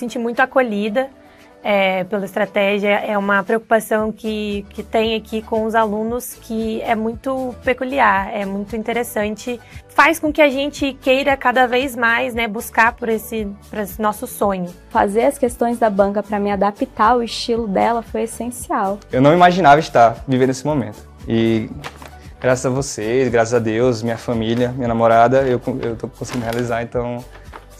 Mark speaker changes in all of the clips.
Speaker 1: senti muito acolhida é, pela estratégia. É uma preocupação que, que tem aqui com os alunos que é muito peculiar, é muito interessante. Faz com que a gente queira cada vez mais né, buscar por esse, por esse nosso sonho. Fazer as questões da banca para me adaptar ao estilo dela foi essencial.
Speaker 2: Eu não imaginava estar vivendo esse momento. E graças a vocês, graças a Deus, minha família, minha namorada, eu, eu conseguindo realizar, então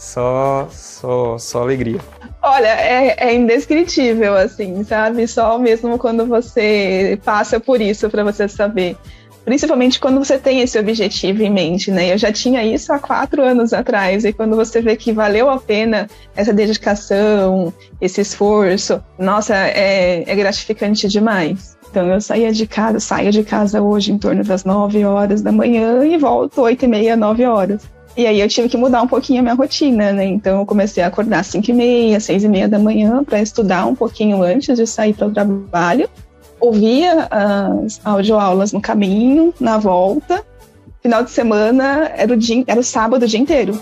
Speaker 2: só, só, só alegria. Olha, é, é, indescritível, assim, sabe? Só mesmo quando você passa por isso para você saber. Principalmente quando você tem esse objetivo em mente, né? Eu já tinha isso há quatro anos atrás, e quando você vê que valeu a pena essa dedicação, esse esforço, nossa, é, é gratificante demais. Então eu saía de casa, saio de casa hoje em torno das nove horas da manhã e volto oito e meia, nove horas. E aí eu tive que mudar um pouquinho a minha rotina, né? Então eu comecei a acordar às 5 e meia, 6 e meia da manhã para estudar um pouquinho antes de sair para o trabalho. Ouvia as audioaulas no caminho, na volta. Final de semana era o, dia, era o sábado o dia inteiro.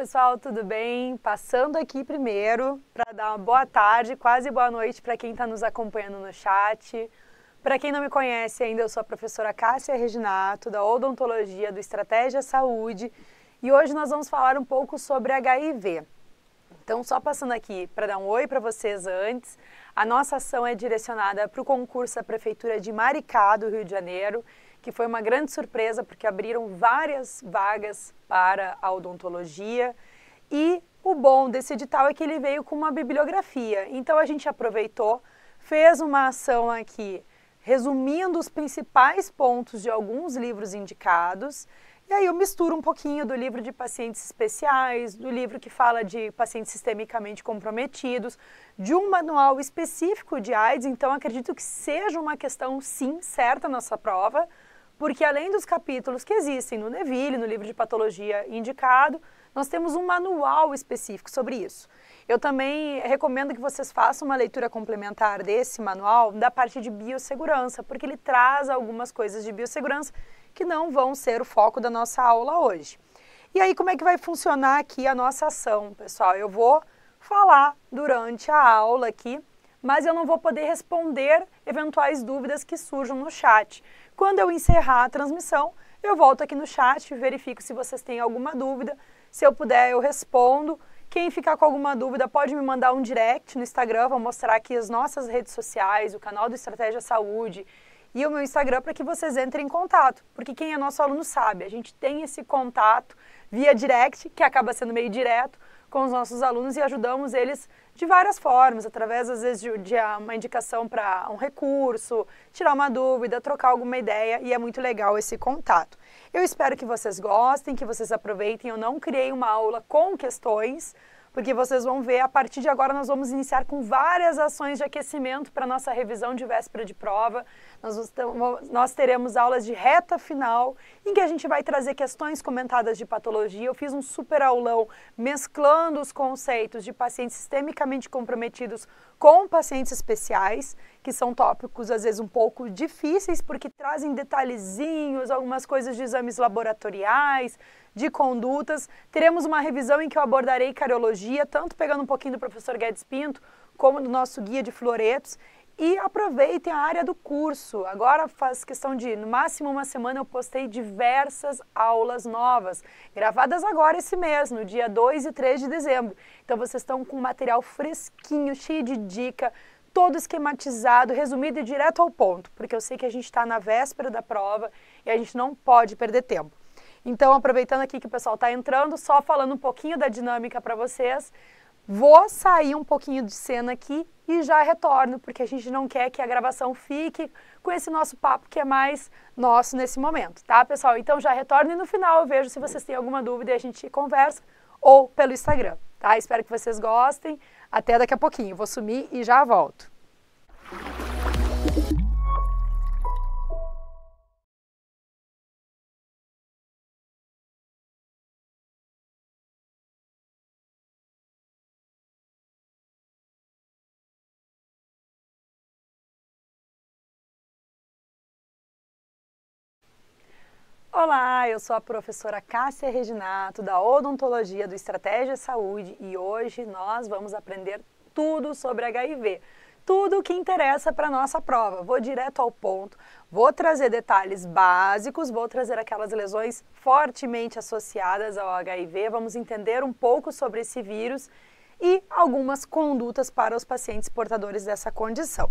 Speaker 1: pessoal, tudo bem? Passando aqui primeiro para dar uma boa tarde, quase boa noite para quem está nos acompanhando no chat. Para quem não me conhece ainda, eu sou a professora Cássia Reginato, da Odontologia do Estratégia Saúde, e hoje nós vamos falar um pouco sobre HIV. Então, só passando aqui para dar um oi para vocês antes, a nossa ação é direcionada para o concurso da Prefeitura de Maricá, do Rio de Janeiro, que foi uma grande surpresa porque abriram várias vagas para a odontologia e o bom desse edital é que ele veio com uma bibliografia. Então a gente aproveitou, fez uma ação aqui resumindo os principais pontos de alguns livros indicados. E aí eu misturo um pouquinho do livro de pacientes especiais, do livro que fala de pacientes sistemicamente comprometidos, de um manual específico de AIDS, então acredito que seja uma questão sim certa nossa prova porque além dos capítulos que existem no Neville, no livro de patologia indicado, nós temos um manual específico sobre isso. Eu também recomendo que vocês façam uma leitura complementar desse manual da parte de biossegurança, porque ele traz algumas coisas de biossegurança que não vão ser o foco da nossa aula hoje. E aí, como é que vai funcionar aqui a nossa ação, pessoal? Eu vou falar durante a aula aqui, mas eu não vou poder responder eventuais dúvidas que surjam no chat. Quando eu encerrar a transmissão, eu volto aqui no chat, verifico se vocês têm alguma dúvida. Se eu puder, eu respondo. Quem ficar com alguma dúvida pode me mandar um direct no Instagram, vou mostrar aqui as nossas redes sociais, o canal do Estratégia Saúde e o meu Instagram para que vocês entrem em contato, porque quem é nosso aluno sabe, a gente tem esse contato via direct, que acaba sendo meio direto, com os nossos alunos e ajudamos eles de várias formas, através às vezes de, de uma indicação para um recurso, tirar uma dúvida, trocar alguma ideia e é muito legal esse contato. Eu espero que vocês gostem, que vocês aproveitem. Eu não criei uma aula com questões, porque vocês vão ver, a partir de agora nós vamos iniciar com várias ações de aquecimento para nossa revisão de véspera de prova. Nós, nós teremos aulas de reta final, em que a gente vai trazer questões comentadas de patologia. Eu fiz um super aulão mesclando os conceitos de pacientes sistemicamente comprometidos com pacientes especiais que são tópicos às vezes um pouco difíceis, porque trazem detalhezinhos, algumas coisas de exames laboratoriais, de condutas. Teremos uma revisão em que eu abordarei cariologia, tanto pegando um pouquinho do professor Guedes Pinto, como do nosso guia de floretos. E aproveitem a área do curso. Agora faz questão de, no máximo uma semana, eu postei diversas aulas novas, gravadas agora esse mês, no dia 2 e 3 de dezembro. Então vocês estão com material fresquinho, cheio de dica, todo esquematizado, resumido e direto ao ponto, porque eu sei que a gente está na véspera da prova e a gente não pode perder tempo. Então, aproveitando aqui que o pessoal está entrando, só falando um pouquinho da dinâmica para vocês, vou sair um pouquinho de cena aqui e já retorno, porque a gente não quer que a gravação fique com esse nosso papo que é mais nosso nesse momento, tá, pessoal? Então já retorno e no final eu vejo se vocês têm alguma dúvida e a gente conversa ou pelo Instagram, tá? Espero que vocês gostem. Até daqui a pouquinho, vou sumir e já volto. Olá, eu sou a professora Cássia Reginato da Odontologia do Estratégia Saúde e hoje nós vamos aprender tudo sobre HIV. Tudo o que interessa para nossa prova. Vou direto ao ponto, vou trazer detalhes básicos, vou trazer aquelas lesões fortemente associadas ao HIV, vamos entender um pouco sobre esse vírus e algumas condutas para os pacientes portadores dessa condição.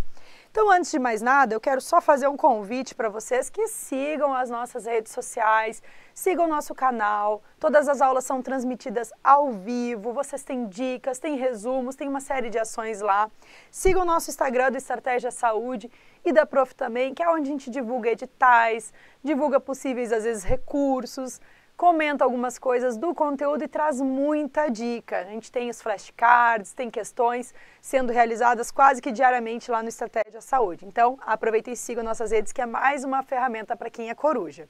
Speaker 1: Então, antes de mais nada, eu quero só fazer um convite para vocês que sigam as nossas redes sociais, sigam nosso canal. Todas as aulas são transmitidas ao vivo. Vocês têm dicas, têm resumos, tem uma série de ações lá. Sigam o nosso Instagram do Estratégia Saúde e da Prof também, que é onde a gente divulga editais, divulga possíveis às vezes recursos comenta algumas coisas do conteúdo e traz muita dica. A gente tem os flashcards, tem questões sendo realizadas quase que diariamente lá no Estratégia Saúde. Então, aproveita e siga nossas redes, que é mais uma ferramenta para quem é coruja.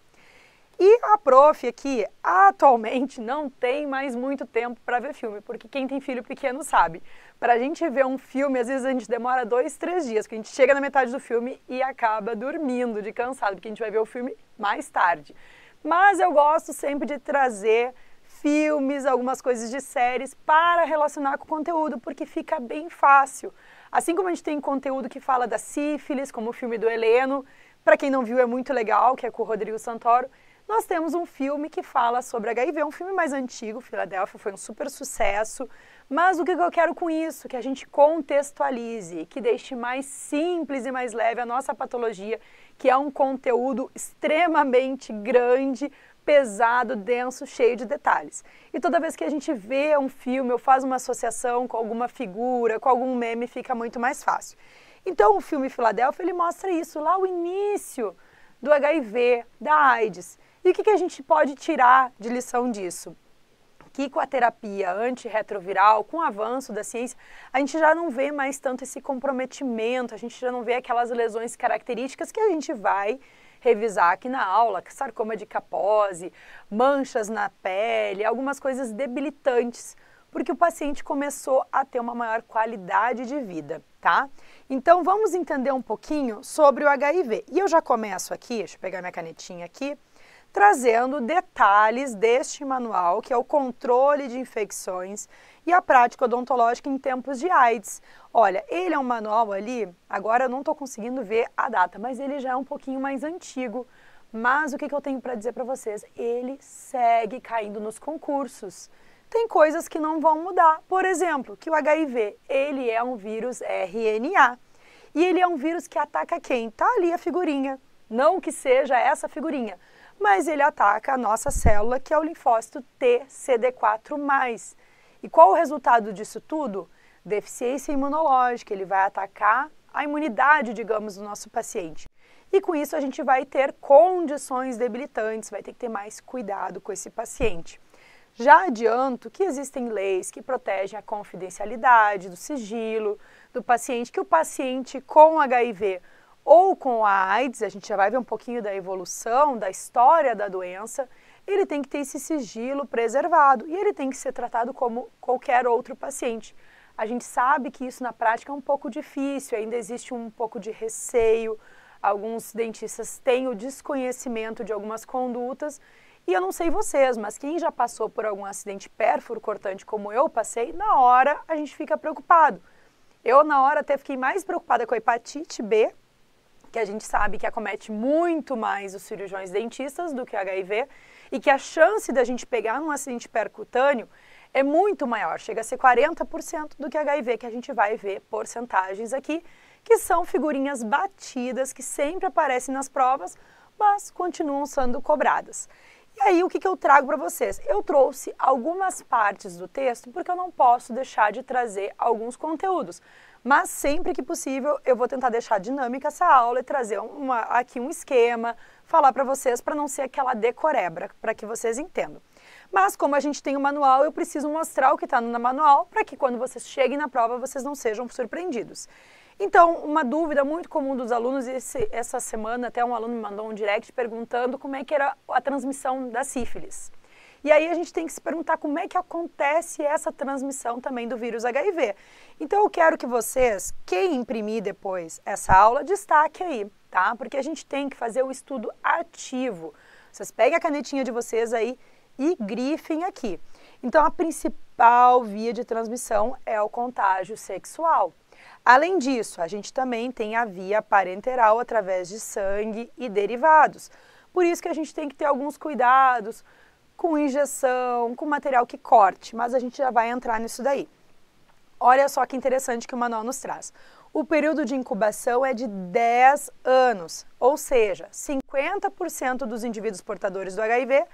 Speaker 1: E a prof aqui, atualmente, não tem mais muito tempo para ver filme, porque quem tem filho pequeno sabe. Para a gente ver um filme, às vezes a gente demora dois, três dias, porque a gente chega na metade do filme e acaba dormindo de cansado, porque a gente vai ver o filme mais tarde mas eu gosto sempre de trazer filmes, algumas coisas de séries para relacionar com o conteúdo, porque fica bem fácil. Assim como a gente tem conteúdo que fala da sífilis, como o filme do Heleno, para quem não viu é muito legal, que é com o Rodrigo Santoro, nós temos um filme que fala sobre HIV, é um filme mais antigo, Filadélfia foi um super sucesso, mas o que eu quero com isso? Que a gente contextualize, que deixe mais simples e mais leve a nossa patologia, que é um conteúdo extremamente grande, pesado, denso, cheio de detalhes. E toda vez que a gente vê um filme ou faz uma associação com alguma figura, com algum meme, fica muito mais fácil. Então, o filme Filadélfia ele mostra isso lá o início do HIV, da AIDS. E o que, que a gente pode tirar de lição disso? que com a terapia antirretroviral, com o avanço da ciência, a gente já não vê mais tanto esse comprometimento, a gente já não vê aquelas lesões características que a gente vai revisar aqui na aula, sarcoma de capose, manchas na pele, algumas coisas debilitantes, porque o paciente começou a ter uma maior qualidade de vida, tá? Então vamos entender um pouquinho sobre o HIV. E eu já começo aqui, deixa eu pegar minha canetinha aqui trazendo detalhes deste manual, que é o controle de infecções e a prática odontológica em tempos de AIDS. Olha, ele é um manual ali, agora eu não estou conseguindo ver a data, mas ele já é um pouquinho mais antigo. Mas o que, que eu tenho para dizer para vocês? Ele segue caindo nos concursos. Tem coisas que não vão mudar. Por exemplo, que o HIV, ele é um vírus RNA. E ele é um vírus que ataca quem? Tá ali a figurinha. Não que seja essa figurinha, mas ele ataca a nossa célula, que é o linfócito TCD4+. E qual o resultado disso tudo? Deficiência imunológica, ele vai atacar a imunidade, digamos, do nosso paciente. E com isso a gente vai ter condições debilitantes, vai ter que ter mais cuidado com esse paciente. Já adianto que existem leis que protegem a confidencialidade, do sigilo do paciente, que o paciente com HIV ou com a AIDS, a gente já vai ver um pouquinho da evolução, da história da doença, ele tem que ter esse sigilo preservado e ele tem que ser tratado como qualquer outro paciente. A gente sabe que isso na prática é um pouco difícil, ainda existe um pouco de receio, alguns dentistas têm o desconhecimento de algumas condutas. E eu não sei vocês, mas quem já passou por algum acidente pérfuro cortante como eu passei, na hora a gente fica preocupado. Eu na hora até fiquei mais preocupada com a hepatite B que a gente sabe que acomete muito mais os cirurgiões dentistas do que o HIV e que a chance da gente pegar um acidente percutâneo é muito maior, chega a ser 40% do que HIV, que a gente vai ver porcentagens aqui, que são figurinhas batidas que sempre aparecem nas provas, mas continuam sendo cobradas. E aí, o que, que eu trago para vocês? Eu trouxe algumas partes do texto porque eu não posso deixar de trazer alguns conteúdos. Mas sempre que possível, eu vou tentar deixar dinâmica essa aula e trazer uma, aqui um esquema, falar para vocês para não ser aquela decorebra, para que vocês entendam. Mas como a gente tem o um manual, eu preciso mostrar o que está no manual para que quando vocês cheguem na prova, vocês não sejam surpreendidos. Então, uma dúvida muito comum dos alunos, esse, essa semana até um aluno me mandou um direct perguntando como é que era a transmissão da sífilis. E aí a gente tem que se perguntar como é que acontece essa transmissão também do vírus HIV. Então eu quero que vocês, quem imprimir depois essa aula, destaque aí, tá? Porque a gente tem que fazer o estudo ativo. Vocês peguem a canetinha de vocês aí e grifem aqui. Então a principal via de transmissão é o contágio sexual. Além disso, a gente também tem a via parenteral através de sangue e derivados. Por isso que a gente tem que ter alguns cuidados com injeção, com material que corte, mas a gente já vai entrar nisso daí. Olha só que interessante que o manual nos traz. O período de incubação é de 10 anos, ou seja, 50% dos indivíduos portadores do HIV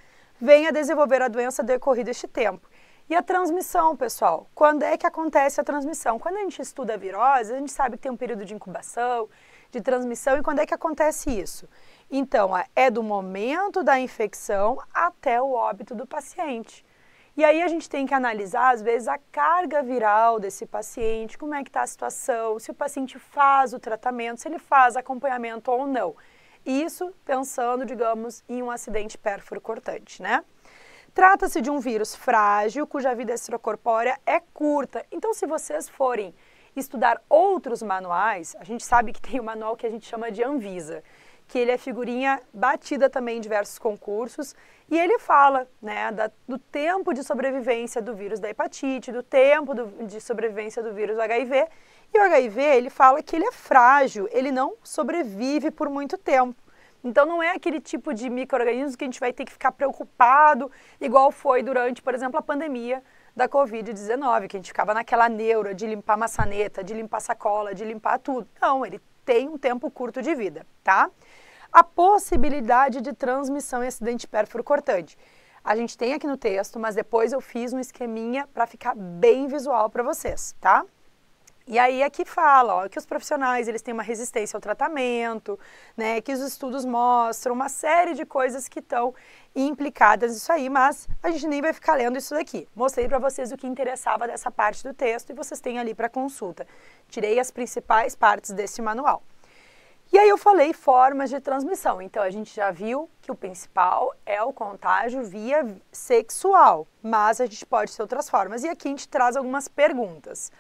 Speaker 1: vêm a desenvolver a doença decorrido este tempo. E a transmissão, pessoal? Quando é que acontece a transmissão? Quando a gente estuda a virose, a gente sabe que tem um período de incubação, de transmissão, e quando é que acontece isso? Então, é, é do momento da infecção até o óbito do paciente. E aí a gente tem que analisar, às vezes, a carga viral desse paciente, como é que está a situação, se o paciente faz o tratamento, se ele faz acompanhamento ou não. Isso pensando, digamos, em um acidente pérfuro cortante, né? Trata-se de um vírus frágil, cuja vida extracorpórea é curta. Então, se vocês forem estudar outros manuais, a gente sabe que tem o um manual que a gente chama de Anvisa, que ele é figurinha batida também em diversos concursos, e ele fala né, da, do tempo de sobrevivência do vírus da hepatite, do tempo do, de sobrevivência do vírus do HIV, e o HIV ele fala que ele é frágil, ele não sobrevive por muito tempo. Então não é aquele tipo de microorganismo que a gente vai ter que ficar preocupado, igual foi durante, por exemplo, a pandemia da Covid-19, que a gente ficava naquela neura de limpar maçaneta, de limpar sacola, de limpar tudo. Não, ele tem um tempo curto de vida, tá? a possibilidade de transmissão em acidente pérfuro cortante. A gente tem aqui no texto, mas depois eu fiz um esqueminha para ficar bem visual para vocês, tá? E aí aqui é fala ó, que os profissionais eles têm uma resistência ao tratamento, né, que os estudos mostram uma série de coisas que estão implicadas nisso aí, mas a gente nem vai ficar lendo isso daqui. Mostrei para vocês o que interessava dessa parte do texto e vocês têm ali para consulta. Tirei as principais partes desse manual. E aí eu falei formas de transmissão. Então a gente já viu que o principal é o contágio via sexual, mas a gente pode ter outras formas. E aqui a gente traz algumas perguntas.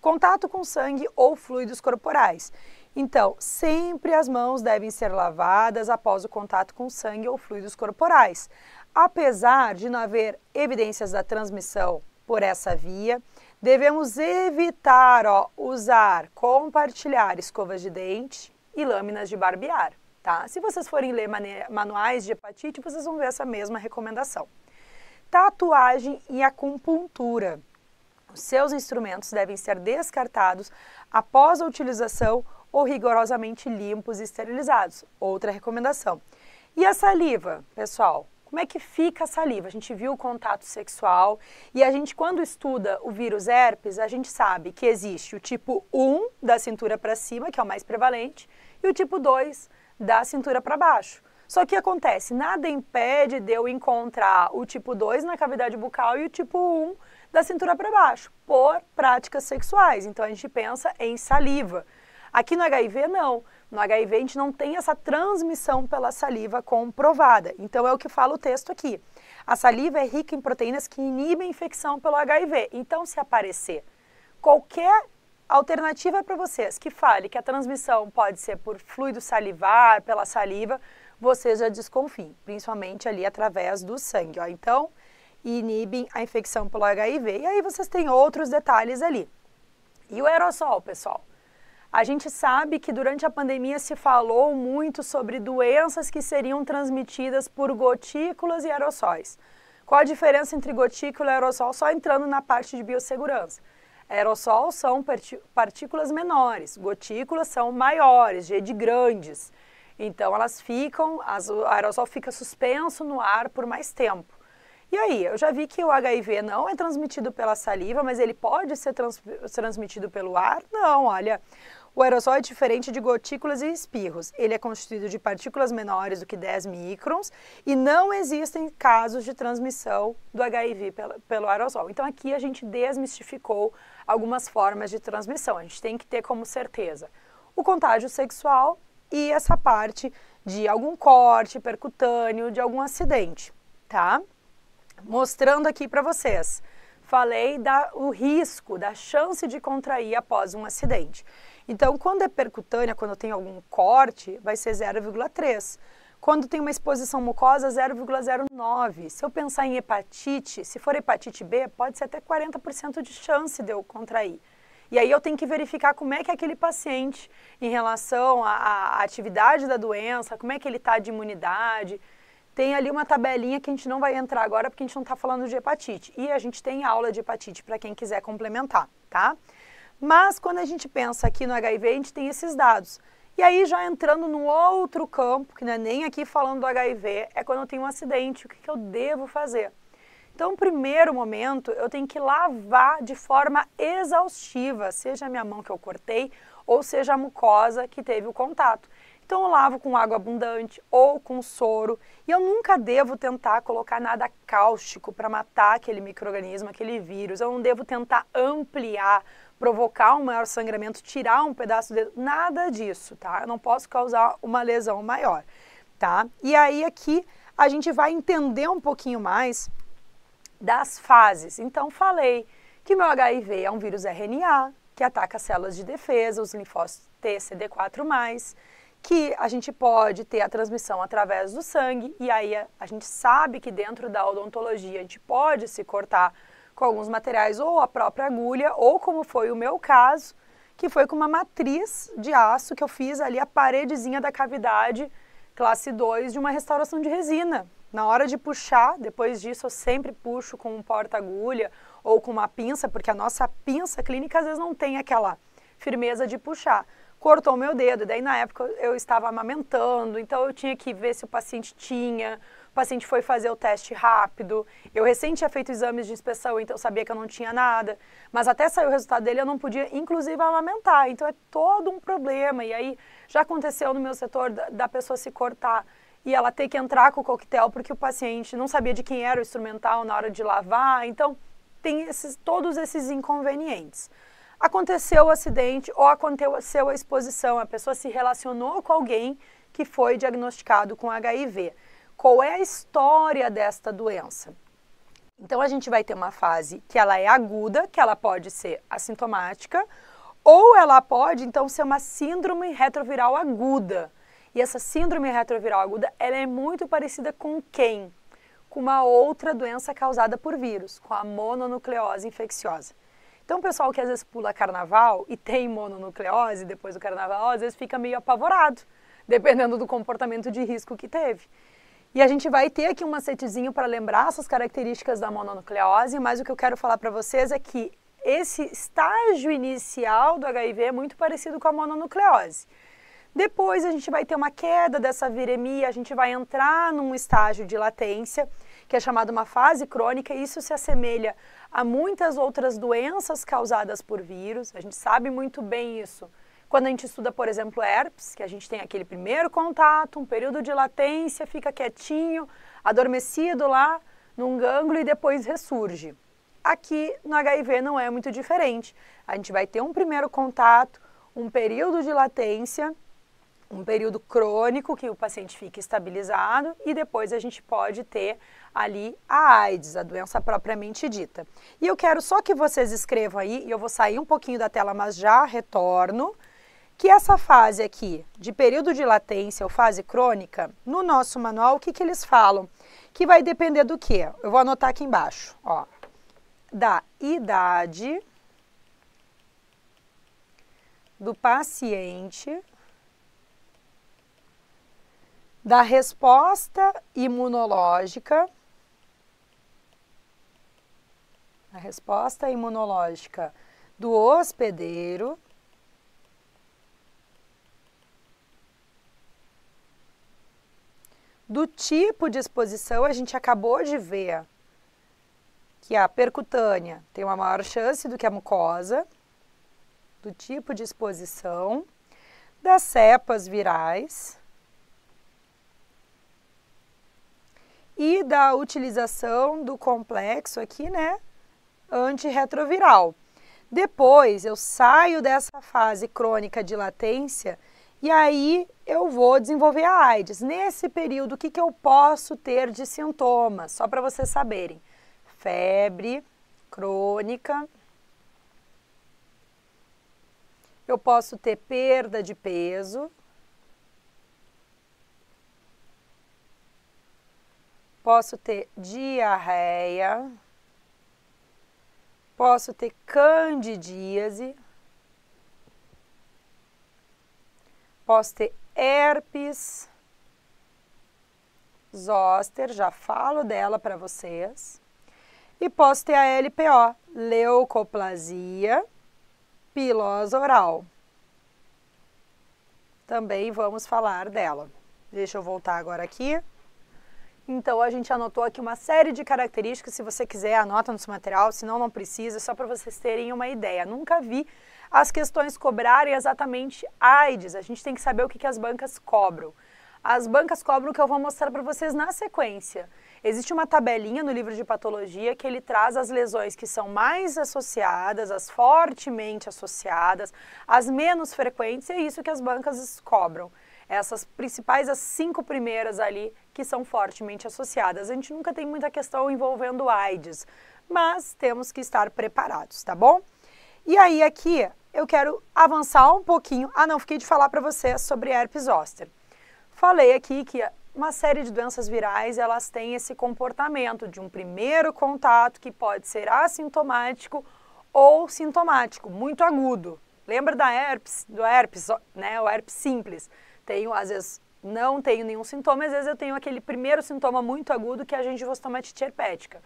Speaker 1: Contato com sangue ou fluidos corporais. Então, sempre as mãos devem ser lavadas após o contato com sangue ou fluidos corporais. Apesar de não haver evidências da transmissão por essa via, devemos evitar ó, usar, compartilhar escovas de dente, e lâminas de barbear. Tá? Se vocês forem ler manuais de hepatite, vocês vão ver essa mesma recomendação. Tatuagem e acupuntura. Os seus instrumentos devem ser descartados após a utilização ou rigorosamente limpos e esterilizados. Outra recomendação. E a saliva, pessoal? Como é que fica a saliva? A gente viu o contato sexual e a gente, quando estuda o vírus herpes, a gente sabe que existe o tipo 1 da cintura para cima, que é o mais prevalente, e o tipo 2 da cintura para baixo. Só que acontece, nada impede de eu encontrar o tipo 2 na cavidade bucal e o tipo 1 da cintura para baixo, por práticas sexuais. Então a gente pensa em saliva. Aqui no HIV, não. No HIV, a gente não tem essa transmissão pela saliva comprovada. Então, é o que fala o texto aqui. A saliva é rica em proteínas que inibem a infecção pelo HIV. Então, se aparecer qualquer alternativa é para vocês que fale que a transmissão pode ser por fluido salivar, pela saliva, vocês já desconfiem, principalmente ali através do sangue. Ó. Então, inibem a infecção pelo HIV. E aí vocês têm outros detalhes ali. E o aerossol, pessoal? A gente sabe que durante a pandemia se falou muito sobre doenças que seriam transmitidas por gotículas e aerossóis. Qual a diferença entre gotícula e aerossol? Só entrando na parte de biossegurança. Aerossol são partículas menores, gotículas são maiores, de grandes. Então elas ficam, as, o aerossol fica suspenso no ar por mais tempo. E aí, eu já vi que o HIV não é transmitido pela saliva, mas ele pode ser trans, transmitido pelo ar? Não, olha. O aerossol é diferente de gotículas e espirros. Ele é constituído de partículas menores do que 10 microns e não existem casos de transmissão do HIV pelo, pelo aerossol. Então aqui a gente desmistificou algumas formas de transmissão. A gente tem que ter como certeza o contágio sexual e essa parte de algum corte percutâneo, de algum acidente, tá? Mostrando aqui para vocês. Falei da o risco, da chance de contrair após um acidente. Então, quando é percutânea, quando tem algum corte, vai ser 0,3. Quando tem uma exposição mucosa, 0,09. Se eu pensar em hepatite, se for hepatite B, pode ser até 40% de chance de eu contrair. E aí eu tenho que verificar como é que é aquele paciente em relação à, à atividade da doença, como é que ele está de imunidade. Tem ali uma tabelinha que a gente não vai entrar agora porque a gente não está falando de hepatite. E a gente tem aula de hepatite para quem quiser complementar, tá? Mas quando a gente pensa aqui no HIV, a gente tem esses dados. E aí, já entrando num outro campo, que não é nem aqui falando do HIV, é quando eu tenho um acidente, o que, que eu devo fazer? Então, no primeiro momento, eu tenho que lavar de forma exaustiva, seja a minha mão que eu cortei ou seja a mucosa que teve o contato. Então, eu lavo com água abundante ou com soro. E eu nunca devo tentar colocar nada cáustico para matar aquele microorganismo, aquele vírus. Eu não devo tentar ampliar, provocar um maior sangramento, tirar um pedaço de dedo, nada disso, tá? Eu não posso causar uma lesão maior, tá? E aí aqui a gente vai entender um pouquinho mais das fases. Então falei que meu HIV é um vírus RNA que ataca células de defesa, os linfócitos tcd 4 que a gente pode ter a transmissão através do sangue, e aí a, a, gente sabe que dentro da odontologia a gente pode se cortar com alguns materiais ou a própria agulha, ou como foi o meu caso, que foi com uma matriz de aço que eu fiz ali a paredezinha da cavidade classe 2 de uma restauração de resina. Na hora de puxar, depois disso eu sempre puxo com um porta-agulha ou com uma pinça, porque a nossa pinça clínica às vezes não tem aquela firmeza de puxar. Cortou meu dedo, daí na época eu estava amamentando, então eu tinha que ver se o paciente tinha o paciente foi fazer o teste rápido. Eu recente tinha feito exames de inspeção, então eu sabia que eu não tinha nada. Mas até sair o resultado dele, eu não podia, inclusive, amamentar. Então é todo um problema. E aí já aconteceu no meu setor da, da pessoa se cortar e ela ter que entrar com o coquetel porque o paciente não sabia de quem era o instrumental na hora de lavar. Então tem esses, todos esses inconvenientes aconteceu o acidente ou aconteceu a exposição, a pessoa se relacionou com alguém que foi diagnosticado com HIV qual é a história desta doença. Então a gente vai ter uma fase que ela é aguda, que ela pode ser assintomática, ou ela pode então ser uma síndrome retroviral aguda. E essa síndrome retroviral aguda, ela é muito parecida com quem? Com uma outra doença causada por vírus, com a mononucleose infecciosa. Então, o pessoal que às vezes pula carnaval e tem mononucleose depois do carnaval, às vezes fica meio apavorado, dependendo do comportamento de risco que teve. E a gente vai ter aqui um macetezinho para lembrar essas características da mononucleose, mas o que eu quero falar para vocês é que esse estágio inicial do HIV é muito parecido com a mononucleose. Depois a gente vai ter uma queda dessa viremia, a gente vai entrar num estágio de latência, que é chamado uma fase crônica, e isso se assemelha a muitas outras doenças causadas por vírus. A gente sabe muito bem isso quando a gente estuda, por exemplo, herpes, que a gente tem aquele primeiro contato, um período de latência, fica quietinho, adormecido lá num gânglio e depois ressurge. Aqui no HIV não é muito diferente. A gente vai ter um primeiro contato, um período de latência, um período crônico que o paciente fica estabilizado e depois a gente pode ter ali a AIDS, a doença propriamente dita. E eu quero só que vocês escrevam aí, e eu vou sair um pouquinho da tela, mas já retorno que essa fase aqui de período de latência ou fase crônica, no nosso manual, o que, que eles falam? Que vai depender do que? Eu vou anotar aqui embaixo, ó, da idade do paciente, da resposta imunológica, a resposta imunológica do hospedeiro, do tipo de exposição, a gente acabou de ver que é a percutânea tem uma maior chance do que a mucosa, do tipo de exposição, das cepas virais e da utilização do complexo aqui, né, antirretroviral. Depois eu saio dessa fase crônica de latência e aí eu vou desenvolver a AIDS. Nesse período, o que, que eu posso ter de sintomas? Só para vocês saberem: febre crônica. Eu posso ter perda de peso. Posso ter diarreia. Posso ter candidíase. Posso ter herpes zoster, já falo dela para vocês. E posso ter a LPO, leucoplasia pilosa oral. Também vamos falar dela. Deixa eu voltar agora aqui. Então a gente anotou aqui uma série de características, se você quiser anota no seu material, senão não precisa, só para vocês terem uma ideia. Nunca vi as questões cobrarem exatamente AIDS. A gente tem que saber o que, que as bancas cobram. As bancas cobram o que eu vou mostrar para vocês na sequência. Existe uma tabelinha no livro de patologia que ele traz as lesões que são mais associadas, as fortemente associadas, as menos frequentes, e é isso que as bancas cobram. Essas principais, as cinco primeiras ali, que são fortemente associadas. A gente nunca tem muita questão envolvendo AIDS, mas temos que estar preparados, tá bom? E aí aqui eu quero avançar um pouquinho. Ah, não, fiquei de falar para você sobre herpes zoster. Falei aqui que uma série de doenças virais, elas têm esse comportamento de um primeiro contato que pode ser assintomático ou sintomático, muito agudo. Lembra da herpes, do herpes, né, o herpes simples. Tenho, às vezes, não tenho nenhum sintoma, às vezes eu tenho aquele primeiro sintoma muito agudo que é a gingivostomatite herpética.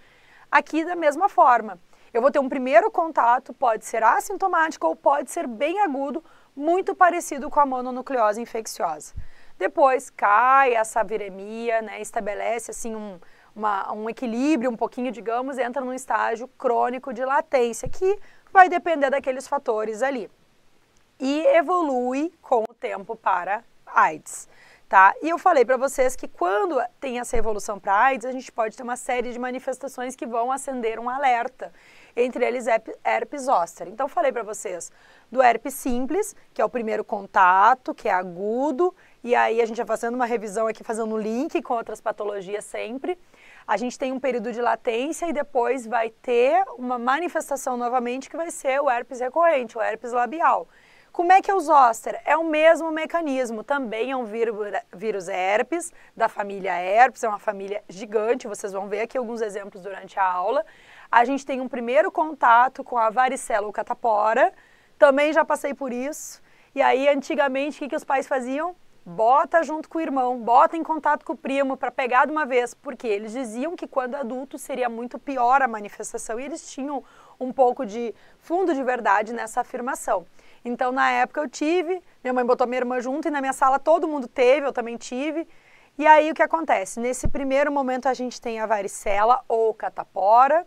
Speaker 1: Aqui da mesma forma. Eu vou ter um primeiro contato, pode ser assintomático ou pode ser bem agudo, muito parecido com a mononucleose infecciosa. Depois cai essa viremia, né, estabelece assim um, uma, um equilíbrio um pouquinho, digamos, entra num estágio crônico de latência, que vai depender daqueles fatores ali. E evolui com o tempo para AIDS. Tá? E eu falei para vocês que quando tem essa evolução para AIDS, a gente pode ter uma série de manifestações que vão acender um alerta entre eles herpes zoster. Então falei para vocês do herpes simples, que é o primeiro contato, que é agudo, e aí a gente vai fazendo uma revisão aqui, fazendo um link com outras patologias sempre. A gente tem um período de latência e depois vai ter uma manifestação novamente que vai ser o herpes recorrente, o herpes labial. Como é que é o zoster? É o mesmo mecanismo, também é um vírus herpes, da família herpes, é uma família gigante, vocês vão ver aqui alguns exemplos durante a aula a gente tem um primeiro contato com a varicela ou catapora. Também já passei por isso. E aí, antigamente, o que, que os pais faziam? Bota junto com o irmão, bota em contato com o primo para pegar de uma vez, porque eles diziam que quando adulto seria muito pior a manifestação e eles tinham um pouco de fundo de verdade nessa afirmação. Então, na época, eu tive, minha mãe botou minha irmã junto e na minha sala todo mundo teve, eu também tive. E aí, o que acontece? Nesse primeiro momento, a gente tem a varicela ou catapora,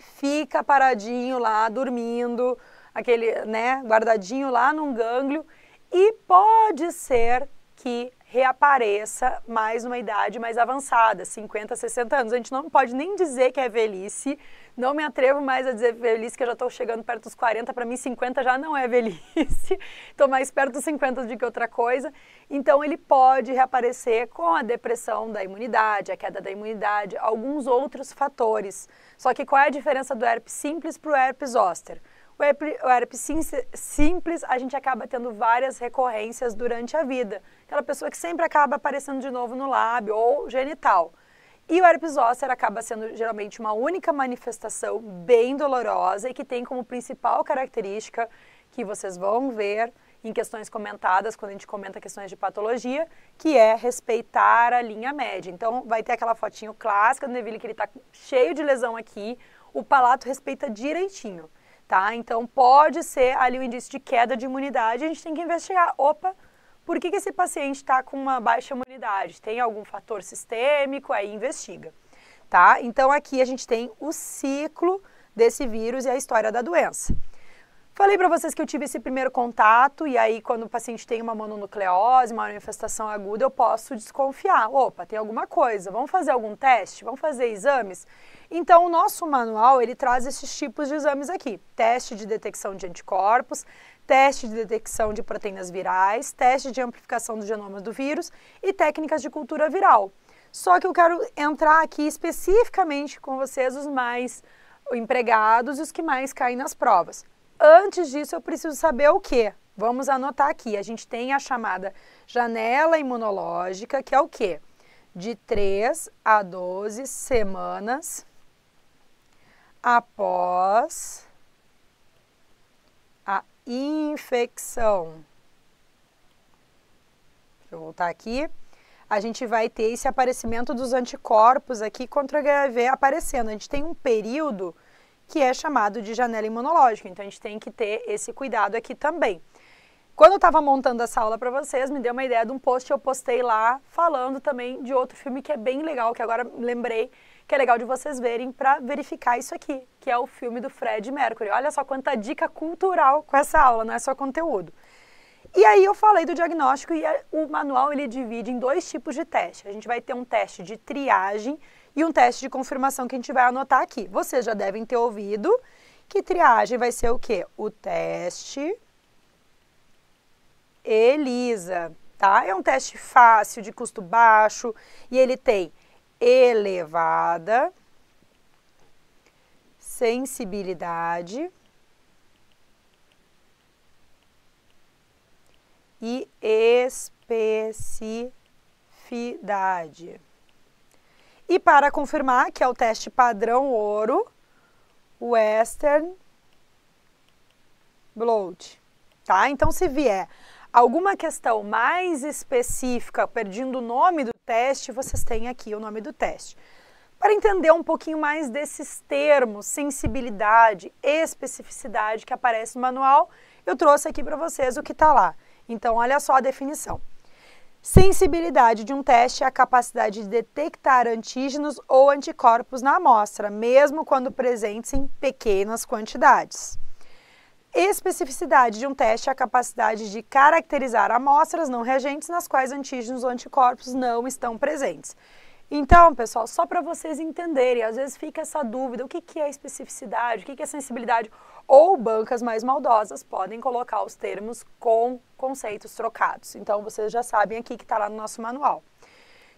Speaker 1: fica paradinho lá, dormindo, aquele, né, guardadinho lá num gânglio, e pode ser que reapareça mais numa idade mais avançada, 50, 60 anos. A gente não pode nem dizer que é velhice, não me atrevo mais a dizer velhice, que eu já estou chegando perto dos 40, para mim 50 já não é velhice, estou mais perto dos 50 do que outra coisa. Então ele pode reaparecer com a depressão da imunidade, a queda da imunidade, alguns outros fatores. Só que qual é a diferença do herpes simples para o herpes zoster? O herpes simples, a gente acaba tendo várias recorrências durante a vida. Aquela pessoa que sempre acaba aparecendo de novo no lábio ou genital. E o herpes ósseo acaba sendo geralmente uma única manifestação bem dolorosa e que tem como principal característica que vocês vão ver em questões comentadas, quando a gente comenta questões de patologia, que é respeitar a linha média. Então, vai ter aquela fotinho clássica do Neville que ele está cheio de lesão aqui, o palato respeita direitinho tá? Então pode ser ali o um indício de queda de imunidade, a gente tem que investigar, opa, por que, que esse paciente está com uma baixa imunidade? Tem algum fator sistêmico? Aí investiga, tá? Então aqui a gente tem o ciclo desse vírus e a história da doença. Falei para vocês que eu tive esse primeiro contato e aí quando o paciente tem uma mononucleose, uma manifestação aguda, eu posso desconfiar. Opa, tem alguma coisa. Vamos fazer algum teste? Vamos fazer exames? Então, o nosso manual, ele traz esses tipos de exames aqui. Teste de detecção de anticorpos, teste de detecção de proteínas virais, teste de amplificação do genoma do vírus e técnicas de cultura viral. Só que eu quero entrar aqui especificamente com vocês os mais empregados e os que mais caem nas provas. Antes disso, eu preciso saber o que? Vamos anotar aqui. A gente tem a chamada janela imunológica, que é o quê? De 3 a 12 semanas após a infecção. Deixa eu voltar aqui. A gente vai ter esse aparecimento dos anticorpos aqui contra HIV aparecendo. A gente tem um período que é chamado de janela imunológica, então a gente tem que ter esse cuidado aqui também. Quando eu estava montando essa aula para vocês, me deu uma ideia de um post que eu postei lá falando também de outro filme que é bem legal, que agora lembrei, que é legal de vocês verem para verificar isso aqui, que é o filme do Fred Mercury. Olha só quanta dica cultural com essa aula, não é só conteúdo. E aí eu falei do diagnóstico e é, o manual ele divide em dois tipos de teste. A gente vai ter um teste de triagem e um teste de confirmação que a gente vai anotar aqui. Vocês já devem ter ouvido que triagem vai ser o quê? O teste ELISA, tá? É um teste fácil, de custo baixo e ele tem elevada, sensibilidade e especificidade. E para confirmar, que é o teste padrão ouro, Western Bloat, tá? Então se vier alguma questão mais específica, perdendo o nome do teste, vocês têm aqui o nome do teste. Para entender um pouquinho mais desses termos, sensibilidade, especificidade que aparece no manual, eu trouxe aqui para vocês o que está lá. Então, olha só a definição. Sensibilidade de um teste é a capacidade de detectar antígenos ou anticorpos na amostra, mesmo quando presentes em pequenas quantidades. Especificidade de um teste é a capacidade de caracterizar amostras não reagentes nas quais antígenos ou anticorpos não estão presentes. Então, pessoal, só para vocês entenderem, às vezes fica essa dúvida, o que, que é especificidade, o que, que é sensibilidade, ou bancas mais maldosas podem colocar os termos com conceitos trocados. Então, vocês já sabem aqui que está lá no nosso manual.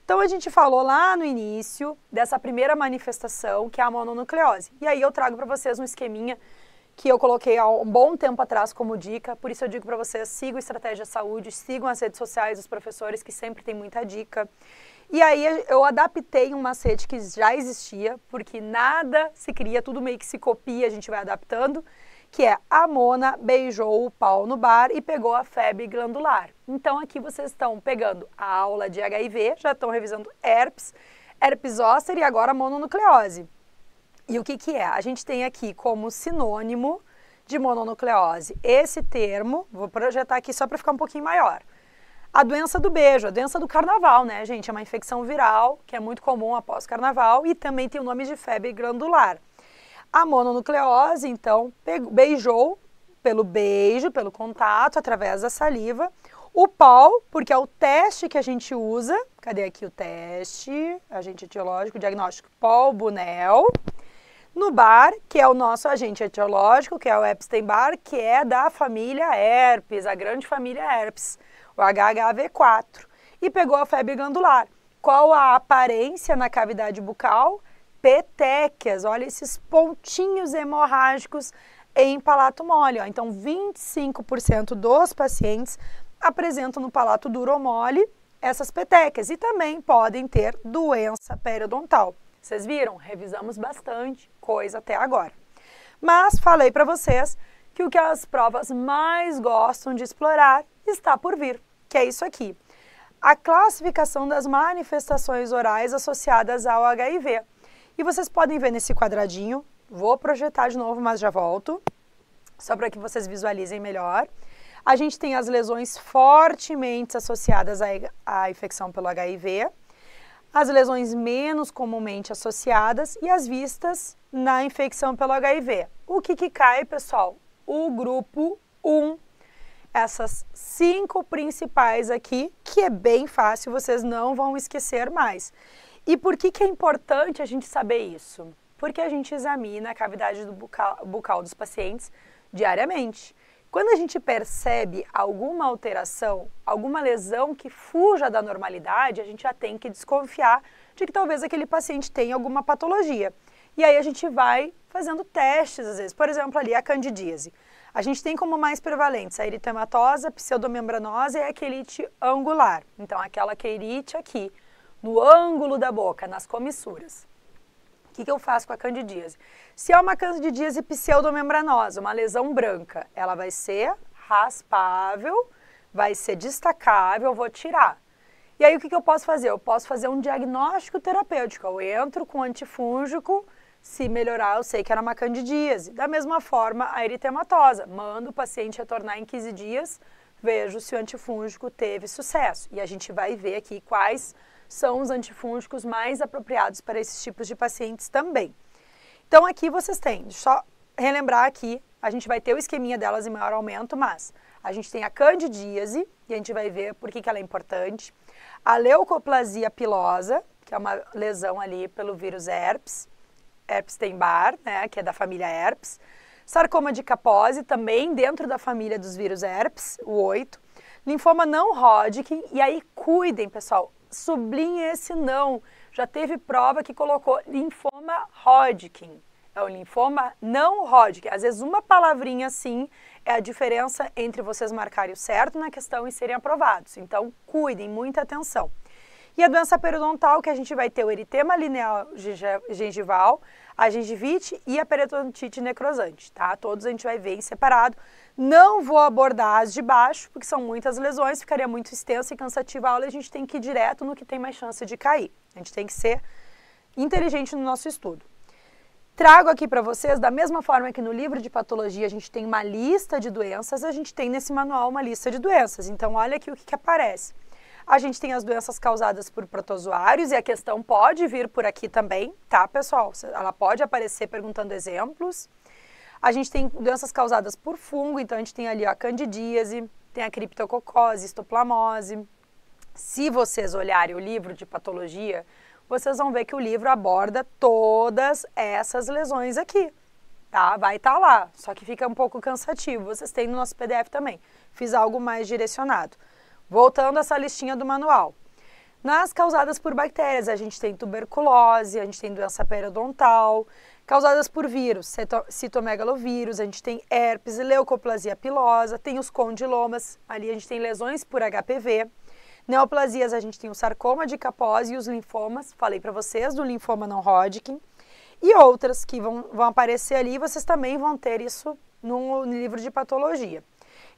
Speaker 1: Então, a gente falou lá no início dessa primeira manifestação, que é a mononucleose. E aí eu trago para vocês um esqueminha que eu coloquei há um bom tempo atrás como dica. Por isso eu digo para vocês, sigam Estratégia Saúde, sigam as redes sociais dos professores que sempre tem muita dica. E aí eu adaptei um macete que já existia, porque nada se cria, tudo meio que se copia, a gente vai adaptando, que é a Mona beijou o pau no bar e pegou a febre glandular. Então aqui vocês estão pegando a aula de HIV, já estão revisando herpes, herpes zoster e agora mononucleose. E o que, que é? A gente tem aqui como sinônimo de mononucleose esse termo, vou projetar aqui só para ficar um pouquinho maior. A doença do beijo, a doença do carnaval, né, gente? É uma infecção viral que é muito comum após carnaval e também tem o nome de febre glandular. A mononucleose, então, beijou pelo beijo, pelo contato, através da saliva. O PAL, porque é o teste que a gente usa. Cadê aqui o teste? A gente etiológico, diagnóstico PAL-Bunel no bar, que é o nosso agente etiológico, que é o Epstein Bar, que é da família herpes, a grande família herpes, o HHV4, e pegou a febre glandular. Qual a aparência na cavidade bucal? Petequias, olha esses pontinhos hemorrágicos em palato mole. Ó. Então, 25% dos pacientes apresentam no palato duro ou mole essas petequias e também podem ter doença periodontal. Vocês viram? Revisamos bastante coisa até agora. Mas falei para vocês que o que as provas mais gostam de explorar está por vir, que é isso aqui. A classificação das manifestações orais associadas ao HIV. E vocês podem ver nesse quadradinho, vou projetar de novo, mas já volto, só para que vocês visualizem melhor. A gente tem as lesões fortemente associadas à infecção pelo HIV, as lesões menos comumente associadas e as vistas na infecção pelo HIV. O que, que cai, pessoal? O grupo 1. Essas cinco principais aqui, que é bem fácil, vocês não vão esquecer mais. E por que, que é importante a gente saber isso? Porque a gente examina a cavidade bucal, bucal dos pacientes diariamente. Quando a gente percebe alguma alteração, alguma lesão que fuja da normalidade, a gente já tem que desconfiar de que talvez aquele paciente tenha alguma patologia. E aí a gente vai fazendo testes às vezes. Por exemplo, ali a candidíase. A gente tem como mais prevalentes a eritematosa, pseudomembranosa e a querite angular. Então, aquela querite aqui, no ângulo da boca, nas comissuras. O que, que eu faço com a candidíase? Se é uma candidíase pseudomembranosa, uma lesão branca, ela vai ser raspável, vai ser destacável, vou tirar. E aí o que, que eu posso fazer? Eu posso fazer um diagnóstico terapêutico. Eu entro com antifúngico, se melhorar eu sei que era uma candidíase. Da mesma forma, a eritematosa. Mando o paciente retornar em 15 dias, vejo se o antifúngico teve sucesso. E a gente vai ver aqui quais são os antifúngicos mais apropriados para esses tipos de pacientes também. Então aqui vocês têm, só relembrar aqui, a gente vai ter o esqueminha delas em maior aumento, mas a gente tem a candidíase, e a gente vai ver por que, que ela é importante, a leucoplasia pilosa, que é uma lesão ali pelo vírus herpes, herpes bar, né, que é da família herpes, sarcoma de capose, também dentro da família dos vírus herpes, o 8, linfoma não Hodgkin, e aí cuidem, pessoal, sublinhe esse não, já teve prova que colocou linfoma Hodgkin. É o linfoma não Hodgkin. Às vezes uma palavrinha assim é a diferença entre vocês marcarem o certo na questão e serem aprovados. Então, cuidem, muita atenção. E a doença periodontal, que a gente vai ter o eritema lineal gengival, a gengivite e a periodontite necrosante, tá? Todos a gente vai ver em separado, não vou abordar as de baixo, porque são muitas lesões, ficaria muito extensa e cansativa a aula e a gente tem que ir direto no que tem mais chance de cair. A gente tem que ser inteligente no nosso estudo. Trago aqui para vocês, da mesma forma que no livro de patologia a gente tem uma lista de doenças, a gente tem nesse manual uma lista de doenças. Então, olha aqui o que, que aparece. A gente tem as doenças causadas por protozoários e a questão pode vir por aqui também, tá, pessoal? Ela pode aparecer perguntando exemplos. A gente tem doenças causadas por fungo, então a gente tem ali a candidíase, tem a criptococose, estoplamose Se vocês olharem o livro de patologia, vocês vão ver que o livro aborda todas essas lesões aqui, tá? Vai estar tá lá, só que fica um pouco cansativo. Vocês têm no nosso PDF também. Fiz algo mais direcionado. Voltando a essa listinha do manual. Nas causadas por bactérias, a gente tem tuberculose, a gente tem doença periodontal, causadas por vírus, citomegalovírus, a gente tem herpes, leucoplasia pilosa, tem os condilomas, ali a gente tem lesões por HPV, neoplasias, a gente tem o sarcoma de Kaposi e os linfomas, falei para vocês do linfoma não Hodgkin, e outras que vão, vão aparecer ali, vocês também vão ter isso no livro de patologia.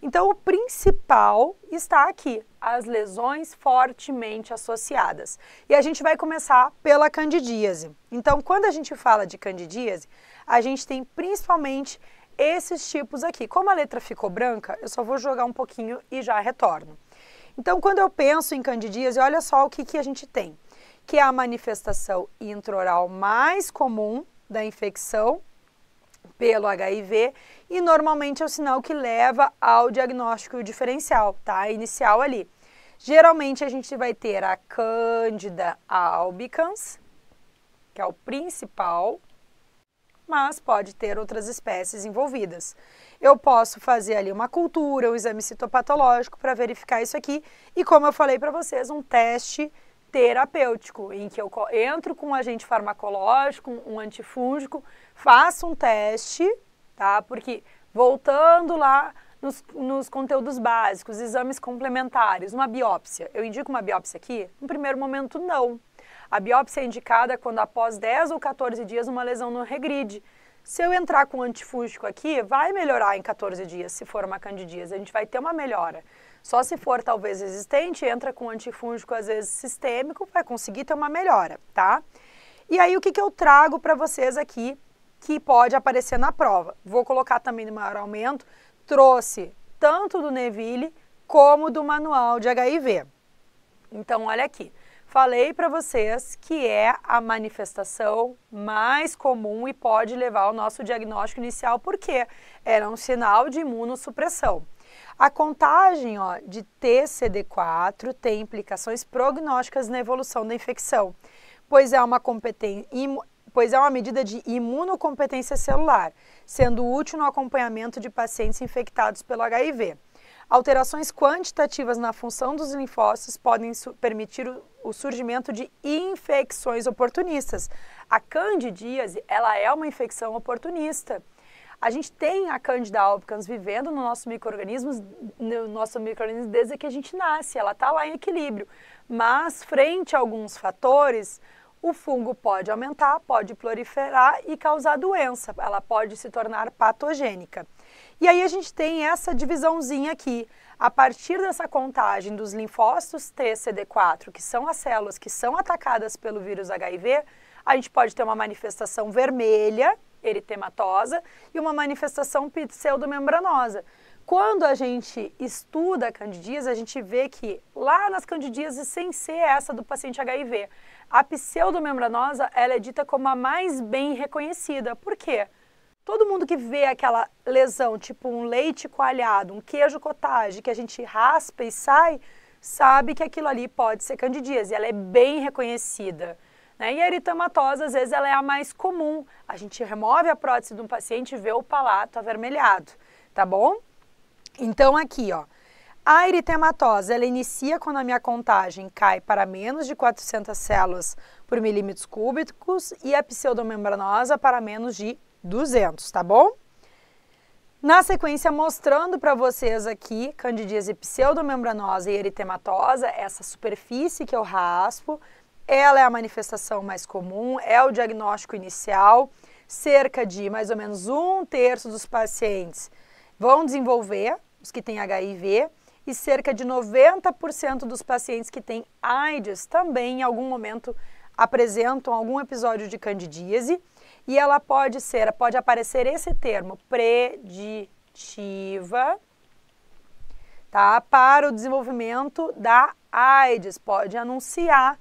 Speaker 1: Então, o principal está aqui, as lesões fortemente associadas. E a gente vai começar pela candidíase. Então, quando a gente fala de candidíase, a gente tem principalmente esses tipos aqui. Como a letra ficou branca, eu só vou jogar um pouquinho e já retorno. Então, quando eu penso em candidíase, olha só o que, que a gente tem, que é a manifestação intraoral mais comum da infecção pelo HIV e normalmente é o sinal que leva ao diagnóstico diferencial, tá? Inicial ali. Geralmente a gente vai ter a Cândida albicans, que é o principal, mas pode ter outras espécies envolvidas. Eu posso fazer ali uma cultura, um exame citopatológico para verificar isso aqui e, como eu falei para vocês, um teste terapêutico, em que eu entro com um agente farmacológico, um antifúngico, faça um teste, tá? Porque voltando lá nos, nos, conteúdos básicos, exames complementares, uma biópsia. Eu indico uma biópsia aqui? No primeiro momento, não. A biópsia é indicada quando após 10 ou 14 dias uma lesão não regride. Se eu entrar com antifúngico aqui, vai melhorar em 14 dias, se for uma candidíase, a gente vai ter uma melhora. Só se for talvez resistente, entra com antifúngico às vezes sistêmico, vai conseguir ter uma melhora, tá? E aí o que, que eu trago para vocês aqui que pode aparecer na prova. Vou colocar também no maior aumento, trouxe tanto do Neville como do manual de HIV. Então, olha aqui. Falei para vocês que é a manifestação mais comum e pode levar ao nosso diagnóstico inicial, porque era um sinal de imunossupressão. A contagem ó, de TCD4 tem implicações prognósticas na evolução da infecção, pois é uma competência pois é uma medida de imunocompetência celular, sendo útil no acompanhamento de pacientes infectados pelo HIV. Alterações quantitativas na função dos linfócitos podem permitir o, o, surgimento de infecções oportunistas. A candidíase, ela é uma infecção oportunista. A gente tem a Candida albicans vivendo no nosso microorganismo, no nosso microorganismo desde que a gente nasce, ela está lá em equilíbrio. Mas frente a alguns fatores, o fungo pode aumentar, pode proliferar e causar doença, ela pode se tornar patogênica. E aí a gente tem essa divisãozinha aqui. A partir dessa contagem dos linfócitos tcd 4 que são as células que são atacadas pelo vírus HIV, a gente pode ter uma manifestação vermelha, eritematosa, e uma manifestação pseudomembranosa, quando a gente estuda a candidíase, a gente vê que lá nas candidíases, sem ser essa do paciente HIV, a pseudomembranosa ela é dita como a mais bem reconhecida. Por quê? Todo mundo que vê aquela lesão, tipo um leite coalhado, um queijo cottage, que a gente raspa e sai, sabe que aquilo ali pode ser candidíase, ela é bem reconhecida. Né? E a eritematosa, às vezes, ela é a mais comum. A gente remove a prótese de um paciente e vê o palato avermelhado, tá bom? Então aqui, ó, a eritematose, ela inicia quando a minha contagem cai para menos de 400 células por milímetros cúbicos e a pseudomembranosa para menos de 200, tá bom? Na sequência, mostrando para vocês aqui candidíase pseudomembranosa e eritematosa, essa superfície que eu raspo, ela é a manifestação mais comum, é o diagnóstico inicial. Cerca de mais ou menos um terço dos pacientes vão desenvolver, os que têm HIV, e cerca de 90% dos pacientes que têm AIDS também em algum momento apresentam algum episódio de candidíase e ela pode ser, pode aparecer esse termo preditiva tá, para o desenvolvimento da AIDS, pode anunciar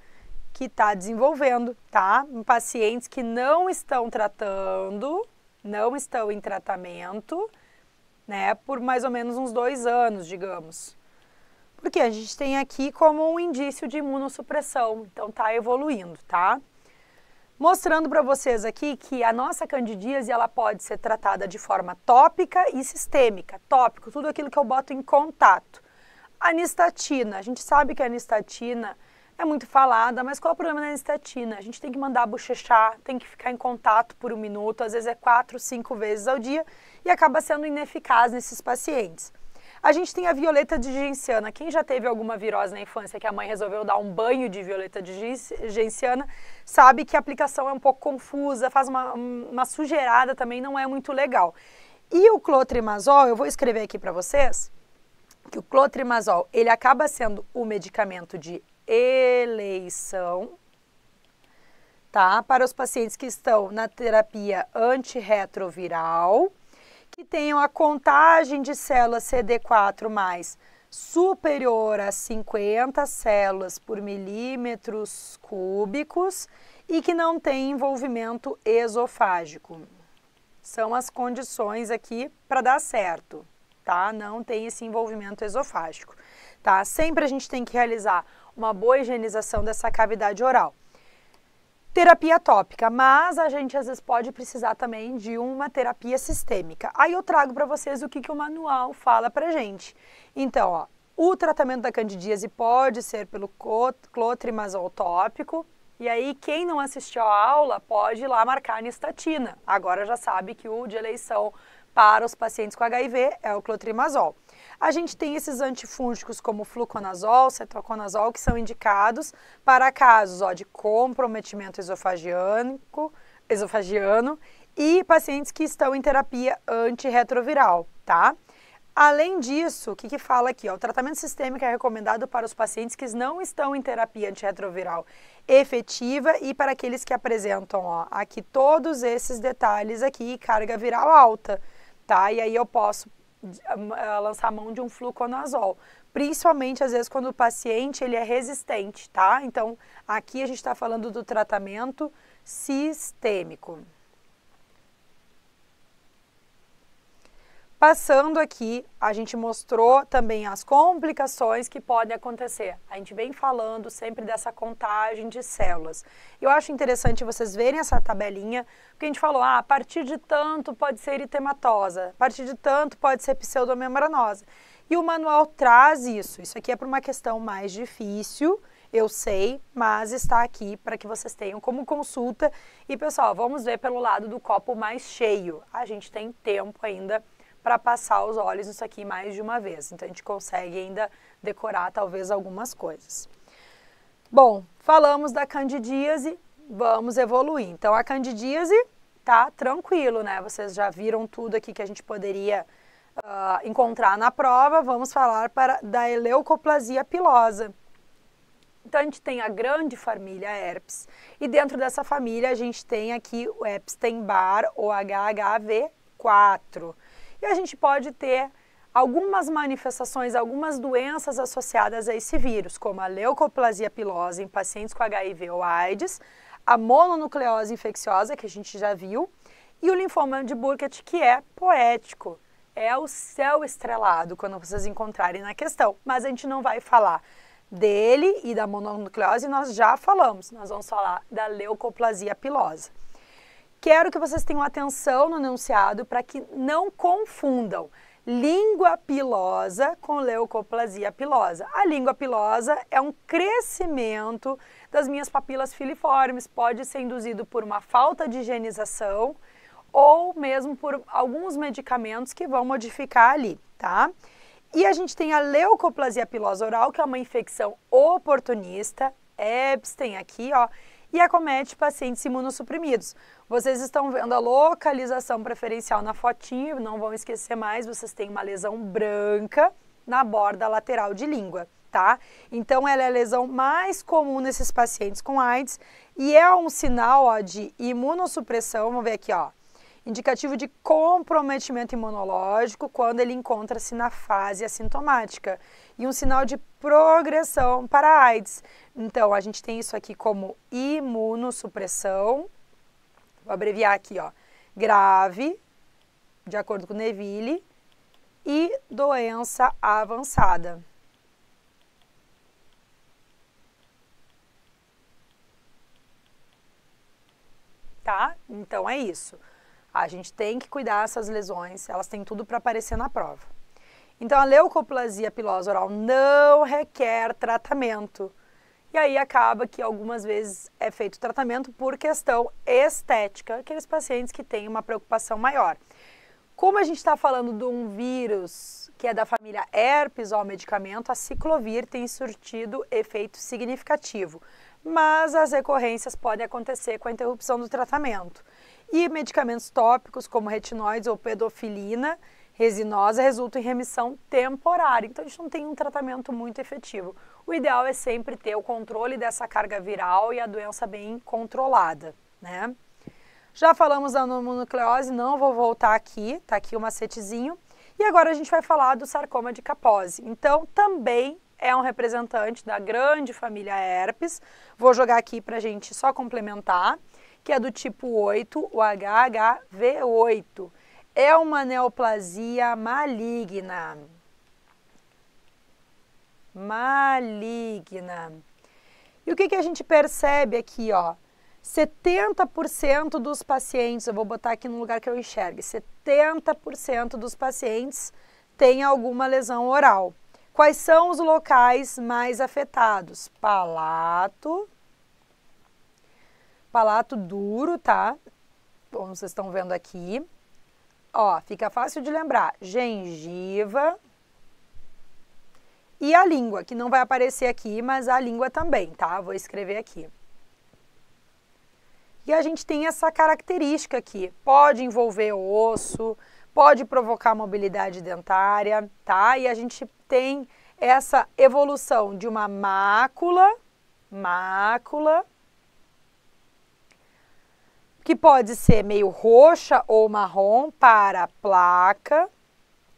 Speaker 1: que está desenvolvendo, tá? Em pacientes que não estão tratando, não estão em tratamento, né, por mais ou menos uns dois anos, digamos. Porque a gente tem aqui como um indício de imunossupressão, então tá evoluindo, tá? Mostrando para vocês aqui que a nossa candidíase ela pode ser tratada de forma tópica e sistêmica. Tópico, tudo aquilo que eu boto em contato. Anistatina, a gente sabe que a anistatina é muito falada, mas qual é o problema da estatina? A gente tem que mandar bochechar, tem que ficar em contato por um minuto, às vezes é quatro, cinco vezes ao dia e acaba sendo ineficaz nesses pacientes. A gente tem a violeta de genciana. Quem já teve alguma virose na infância que a mãe resolveu dar um banho de violeta de genciana, sabe que a aplicação é um pouco confusa, faz uma, uma sujeirada também, não é muito legal. E o clotrimazol, eu vou escrever aqui para vocês, que o clotrimazol, ele acaba sendo o medicamento de eleição, tá? Para os pacientes que estão na terapia antirretroviral, que tenham a contagem de células CD4 mais superior a 50 células por milímetros cúbicos e que não tem envolvimento esofágico. São as condições aqui para dar certo, tá? Não tem esse envolvimento esofágico, tá? Sempre a gente tem que realizar uma boa higienização dessa cavidade oral. Terapia tópica, mas a gente às vezes pode precisar também de uma terapia sistêmica. Aí eu trago para vocês o que, que o manual fala para gente. Então, ó, o tratamento da candidíase pode ser pelo clotrimazol tópico, e aí, quem não assistiu a aula pode ir lá marcar a nistatina. Agora já sabe que o de eleição para os pacientes com HIV é o clotrimazol a gente tem esses antifúngicos como fluconazol, cetoconazol, que são indicados para casos ó, de comprometimento esofagiano, esofagiano e pacientes que estão em terapia antirretroviral, tá? Além disso, o que, que fala aqui? Ó, o tratamento sistêmico é recomendado para os pacientes que não estão em terapia antirretroviral efetiva e para aqueles que apresentam ó, aqui todos esses detalhes aqui, carga viral alta, tá? E aí eu posso lançar mão de um fluconazol, principalmente às vezes quando o paciente ele é resistente, tá? Então aqui a gente está falando do tratamento sistêmico. Passando aqui, a gente mostrou também as complicações que podem acontecer. A gente vem falando sempre dessa contagem de células. Eu acho interessante vocês verem essa tabelinha, porque a gente falou, ah, a partir de tanto pode ser eritematosa, a partir de tanto pode ser pseudomembranosa. E o manual traz isso. Isso aqui é para uma questão mais difícil, eu sei, mas está aqui para que vocês tenham como consulta. E pessoal, vamos ver pelo lado do copo mais cheio. A gente tem tempo ainda para passar os olhos nisso aqui mais de uma vez. Então a gente consegue ainda decorar talvez algumas coisas. Bom, falamos da candidíase, vamos evoluir. Então a candidíase tá tranquilo, né? Vocês já viram tudo aqui que a gente poderia uh, encontrar na prova. Vamos falar para, da eleucoplasia pilosa. Então a gente tem a grande família herpes e dentro dessa família a gente tem aqui o Epstein-Barr, o HHV4. E a gente pode ter algumas manifestações, algumas doenças associadas a esse vírus, como a leucoplasia pilosa em pacientes com HIV ou AIDS, a mononucleose infecciosa, que a gente já viu, e o linfoma de Burkitt, que é poético, é o céu estrelado quando vocês encontrarem na questão, mas a gente não vai falar dele e da mononucleose, nós já falamos, nós vamos falar da leucoplasia pilosa. Quero que vocês tenham atenção no enunciado para que não confundam língua pilosa com leucoplasia pilosa. A língua pilosa é um crescimento das minhas papilas filiformes, pode ser induzido por uma falta de higienização ou mesmo por alguns medicamentos que vão modificar ali, tá? E a gente tem a leucoplasia pilosa oral, que é uma infecção oportunista, Epstein aqui, ó, e acomete pacientes imunossuprimidos. Vocês estão vendo a localização preferencial na fotinho, não vão esquecer mais, vocês têm uma lesão branca na borda lateral de língua. Tá? Então, ela é a lesão mais comum nesses pacientes com AIDS e é um sinal ó, de imunossupressão. Vamos ver aqui, ó. Indicativo de comprometimento imunológico quando ele encontra-se na fase assintomática e um sinal de progressão para AIDS. Então, a gente tem isso aqui como imunossupressão. Vou abreviar aqui, ó. Grave, de acordo com Neville, e doença avançada. Tá? Então é isso. A gente tem que cuidar dessas lesões, elas têm tudo para aparecer na prova. Então a leucoplasia pilosa oral não requer tratamento e aí acaba que algumas vezes é feito tratamento por questão estética, aqueles pacientes que têm uma preocupação maior. Como a gente está falando de um vírus que é da família herpes ao medicamento, a ciclovir tem surtido efeito significativo, mas as recorrências podem acontecer com a interrupção do tratamento. E medicamentos tópicos como retinoides ou pedofilina resinosa resultam em remissão temporária, então a gente não tem um tratamento muito efetivo o ideal é sempre ter o controle dessa carga viral e a doença bem controlada, né? Já falamos da mononucleose, não vou voltar aqui, tá aqui o macetezinho. E agora a gente vai falar do sarcoma de Kaposi. Então, também é um representante da grande família herpes. Vou jogar aqui pra gente só complementar, que é do tipo 8, o HHV8. É uma neoplasia maligna maligna. E o que, que a gente percebe aqui, ó? 70% dos pacientes, eu vou botar aqui num lugar que eu enxergue, 70% dos pacientes têm alguma lesão oral. Quais são os locais mais afetados? Palato, palato duro, tá? Como vocês estão vendo aqui. Ó, fica fácil de lembrar. Gengiva, e a língua, que não vai aparecer aqui, mas a língua também, tá? Vou escrever aqui. E a gente tem essa característica aqui, pode envolver o osso, pode provocar mobilidade dentária, tá? E a gente tem essa evolução de uma mácula, mácula, que pode ser meio roxa ou marrom para placa,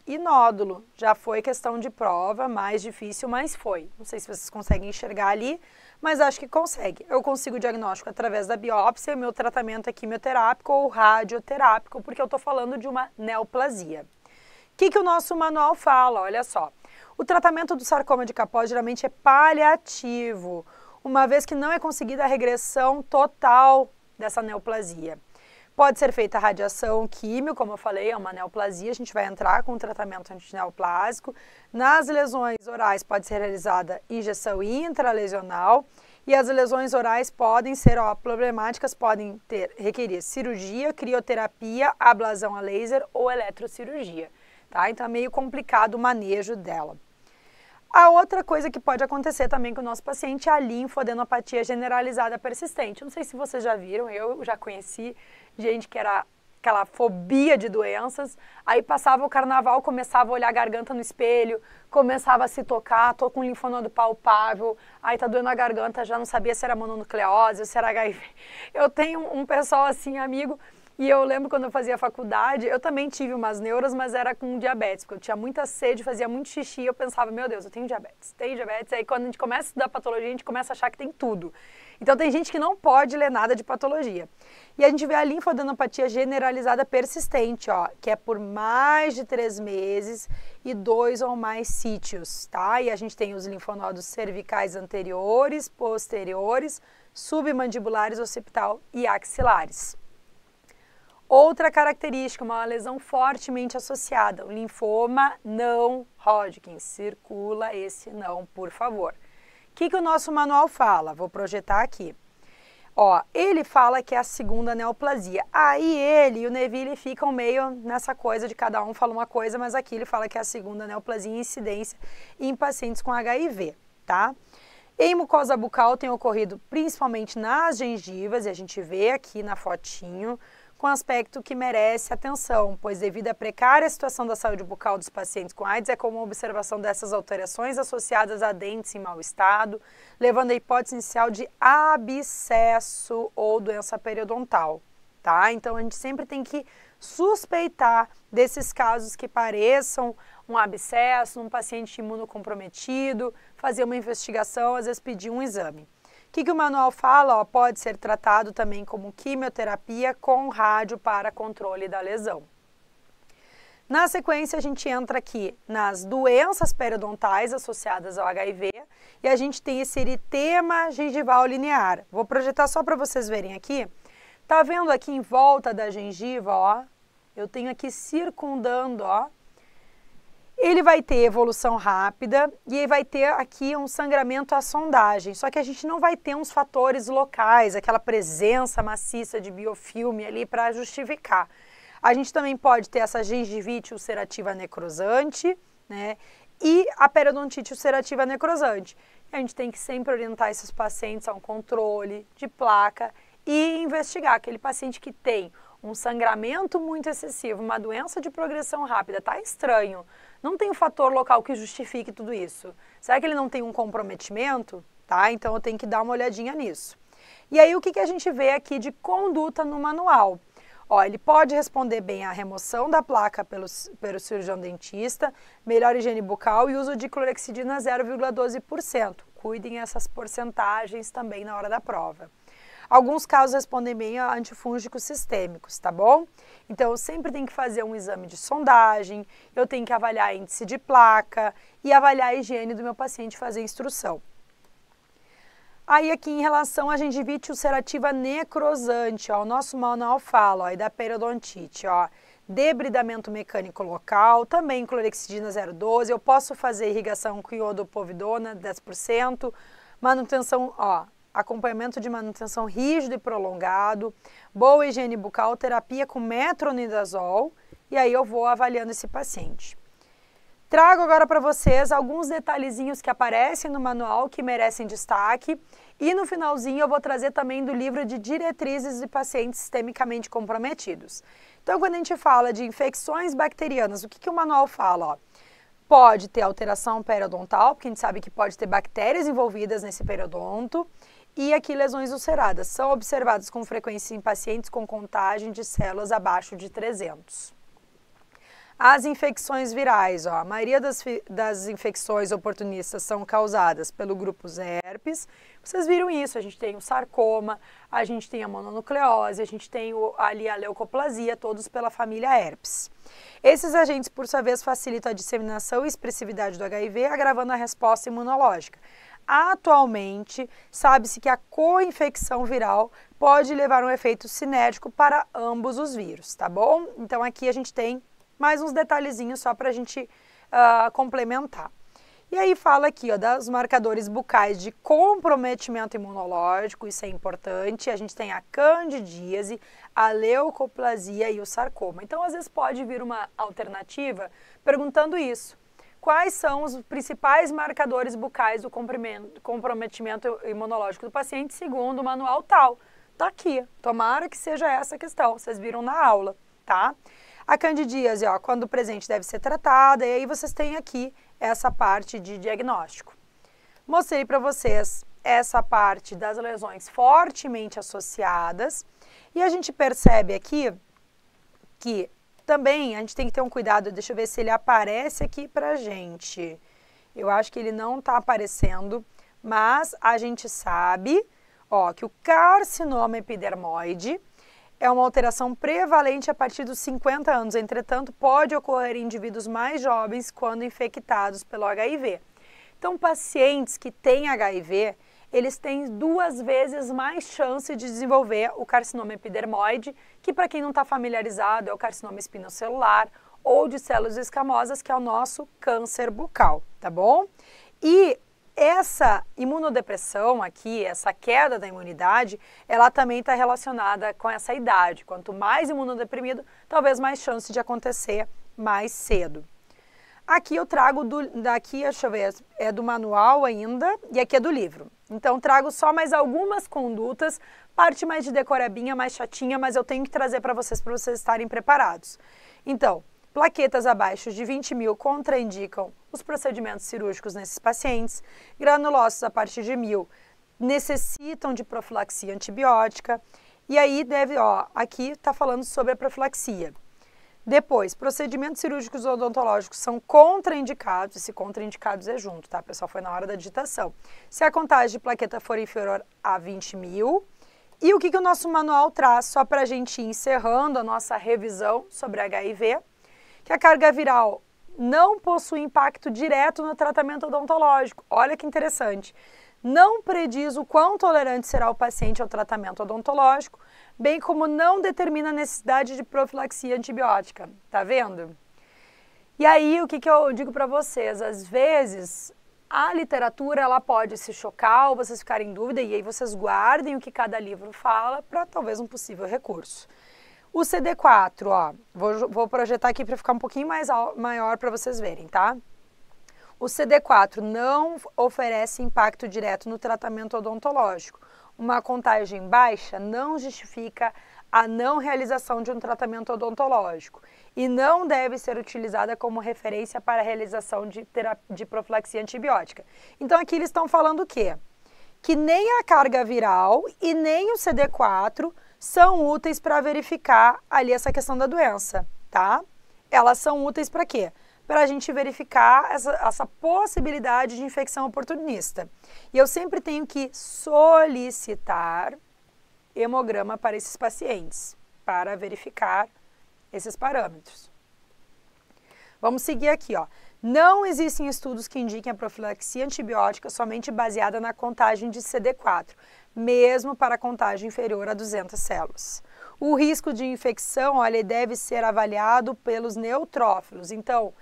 Speaker 1: e nódulo, já foi questão de prova, mais difícil, mas foi. Não sei se vocês conseguem enxergar ali, mas acho que consegue. Eu consigo o diagnóstico através da biópsia, meu tratamento é quimioterápico ou radioterápico, porque eu estou falando de uma neoplasia. O que, que o nosso manual fala? Olha só. O tratamento do sarcoma de capó geralmente é paliativo, uma vez que não é conseguida a regressão total dessa neoplasia. Pode ser feita radiação químio, como eu falei, é uma neoplasia, a gente vai entrar com um tratamento antineoplásico. Nas lesões orais pode ser realizada injeção intralesional e as lesões orais podem ser ó, problemáticas, podem ter, requerer cirurgia, crioterapia, ablação a laser ou eletrocirurgia. Tá? Então é meio complicado o manejo dela. A outra coisa que pode acontecer também com o nosso paciente é a linfadenopatia generalizada persistente. Não sei se vocês já viram, eu já conheci gente que era aquela fobia de doenças, aí passava o carnaval, começava a olhar a garganta no espelho, começava a se tocar, tô com linfonodo palpável, aí tá doendo a garganta, já não sabia se era mononucleose, se era HIV. Eu tenho um pessoal assim, amigo, e eu lembro quando eu fazia faculdade, eu também tive umas neuras, mas era com diabetes, porque eu tinha muita sede, fazia muito xixi, e eu pensava, meu Deus, eu tenho diabetes, tenho diabetes. Aí quando a gente começa a estudar patologia, a gente começa a achar que tem tudo. Então tem gente que não pode ler nada de patologia. E a gente vê a linfadenopatia generalizada persistente, ó, que é por mais de três meses e dois ou mais sítios, tá? E a gente tem os linfonodos cervicais anteriores, posteriores, submandibulares, occipital e axilares. Outra característica, uma lesão fortemente associada, o linfoma não Hodgkin. Circula esse não, por favor. O que, que o nosso manual fala? Vou projetar aqui. Ó, ele fala que é a segunda neoplasia. Aí ele e o Neville ficam meio nessa coisa de cada um fala uma coisa, mas aqui ele fala que é a segunda neoplasia em incidência em pacientes com HIV, tá? Em mucosa bucal tem ocorrido principalmente nas gengivas, e a gente vê aqui na fotinho, com aspecto que merece atenção, pois devido à precária situação da saúde bucal dos pacientes com AIDS, é comum a observação dessas alterações associadas a dentes em mau estado, levando à hipótese inicial de abscesso ou doença periodontal, tá? Então a gente sempre tem que suspeitar desses casos que pareçam um abscesso, um paciente imunocomprometido, fazer uma investigação, às vezes pedir um exame que, que o manual fala? Ó, pode ser tratado também como quimioterapia com rádio para controle da lesão. Na sequência, a gente entra aqui nas doenças periodontais associadas ao HIV e a gente tem esse eritema gengival linear. Vou projetar só para vocês verem aqui. Tá vendo aqui em volta da gengiva, ó? Eu tenho aqui circundando, ó, ele vai ter evolução rápida e vai ter aqui um sangramento à sondagem. Só que a gente não vai ter uns fatores locais, aquela presença maciça de biofilme ali para justificar. A gente também pode ter essa gengivite ulcerativa necrosante, né? E a periodontite ulcerativa necrosante. A gente tem que sempre orientar esses pacientes a um controle de placa e investigar aquele paciente que tem um sangramento muito excessivo, uma doença de progressão rápida, tá estranho. Não tem um fator local que justifique tudo isso. Será que ele não tem um comprometimento? Tá? Então eu tenho que dar uma olhadinha nisso. E aí o que, que a gente vê aqui de conduta no manual? Ó, ele pode responder bem à remoção da placa pelo, pelo cirurgião dentista, melhor higiene bucal e uso de clorexidina 0,12%. Cuidem essas porcentagens também na hora da prova. Alguns casos respondem bem a antifúngicos sistêmicos, tá bom? Então, eu sempre tenho que fazer um exame de sondagem, eu tenho que avaliar índice de placa e avaliar a higiene do meu paciente fazer instrução. Aí aqui em relação à gengivite ulcerativa necrosante, ó, o nosso manual fala, ó, e da periodontite, ó, debridamento mecânico local, também clorexidina 012, eu posso fazer irrigação com iodo-povidona povidona, 10%, manutenção, ó, acompanhamento de manutenção rígido e prolongado, boa higiene bucal, terapia com metronidazol e aí eu vou avaliando esse paciente. Trago agora para vocês alguns detalhezinhos que aparecem no manual que merecem destaque e no finalzinho eu vou trazer também do livro de diretrizes de pacientes sistemicamente comprometidos. Então quando a gente fala de infecções bacterianas, o que, que o manual fala? Ó? Pode ter alteração periodontal, porque a gente sabe que pode ter bactérias envolvidas nesse periodonto e aqui lesões ulceradas. São observadas com frequência em pacientes com contagem de células abaixo de 300. As infecções virais, ó, a maioria das, das infecções oportunistas são causadas pelo grupo herpes. Vocês viram isso, a gente tem o sarcoma, a gente tem a mononucleose, a gente tem o, ali a leucoplasia, todos pela família herpes. Esses agentes, por sua vez, facilitam a disseminação e expressividade do HIV, agravando a resposta imunológica. Atualmente, sabe-se que a co-infecção viral pode levar um efeito cinético para ambos os vírus, tá bom? Então aqui a gente tem mais uns detalhezinhos só para a gente uh, complementar. E aí fala aqui ó, dos marcadores bucais de comprometimento imunológico, isso é importante. A gente tem a candidíase, a leucoplasia e o sarcoma. Então, às vezes pode vir uma alternativa perguntando isso quais são os principais marcadores bucais do comprometimento imunológico do paciente, segundo o manual tal. Tá aqui. Tomara que seja essa a questão. Vocês viram na aula, tá? A candidíase, ó, quando presente deve ser tratada, e aí vocês têm aqui essa parte de diagnóstico. Mostrei para vocês essa parte das lesões fortemente associadas, e a gente percebe aqui que também a gente tem que ter um cuidado, deixa eu ver se ele aparece aqui para gente. Eu acho que ele não está aparecendo, mas a gente sabe ó, que o carcinoma epidermoide é uma alteração prevalente a partir dos 50 anos. Entretanto, pode ocorrer em indivíduos mais jovens quando infectados pelo HIV. Então, pacientes que têm HIV, eles têm duas vezes mais chance de desenvolver o carcinoma epidermoide, que para quem não está familiarizado é o carcinoma espinocelular ou de células escamosas, que é o nosso câncer bucal, tá bom? E essa imunodepressão aqui, essa queda da imunidade, ela também está relacionada com essa idade. Quanto mais imunodeprimido, talvez mais chance de acontecer mais cedo. Aqui eu trago do, daqui, deixa eu ver, é do manual ainda e aqui é do livro. Então trago só mais algumas condutas, parte mais de decorabinha, é mais chatinha, mas eu tenho que trazer para vocês para vocês estarem preparados. Então, plaquetas abaixo de 20 mil contraindicam os procedimentos cirúrgicos nesses pacientes, granulócitos a partir de mil necessitam de profilaxia antibiótica, e aí deve, ó, aqui está falando sobre a profilaxia. Depois, procedimentos cirúrgicos odontológicos são contraindicados, Se contraindicados é junto, tá, pessoal? Foi na hora da digitação. Se a contagem de plaqueta for inferior a 20 mil. E o que, que o nosso manual traz, só para a gente ir encerrando a nossa revisão sobre HIV, que a carga viral não possui impacto direto no tratamento odontológico. Olha que interessante não prediz o quão tolerante será o paciente ao tratamento odontológico, bem como não determina a necessidade de profilaxia antibiótica. Tá vendo? E aí, o que, que eu digo para vocês? Às vezes, a literatura ela pode se chocar ou vocês ficarem em dúvida, e aí vocês guardem o que cada livro fala para talvez um possível recurso. O CD4, ó, vou, vou projetar aqui para ficar um pouquinho mais maior para vocês verem, tá? O CD4 não oferece impacto direto no tratamento odontológico. Uma contagem baixa não justifica a não realização de um tratamento odontológico e não deve ser utilizada como referência para a realização de, de profilaxia antibiótica. Então aqui eles estão falando o quê? Que nem a carga viral e nem o CD4 são úteis para verificar ali essa questão da doença, tá? Elas são úteis para quê? para a gente verificar essa, essa possibilidade de infecção oportunista. E eu sempre tenho que solicitar hemograma para esses pacientes, para verificar esses parâmetros. Vamos seguir aqui, ó. Não existem estudos que indiquem a profilaxia antibiótica somente baseada na contagem de CD4, mesmo para contagem inferior a 200 células. O risco de infecção, olha, deve ser avaliado pelos neutrófilos. Então,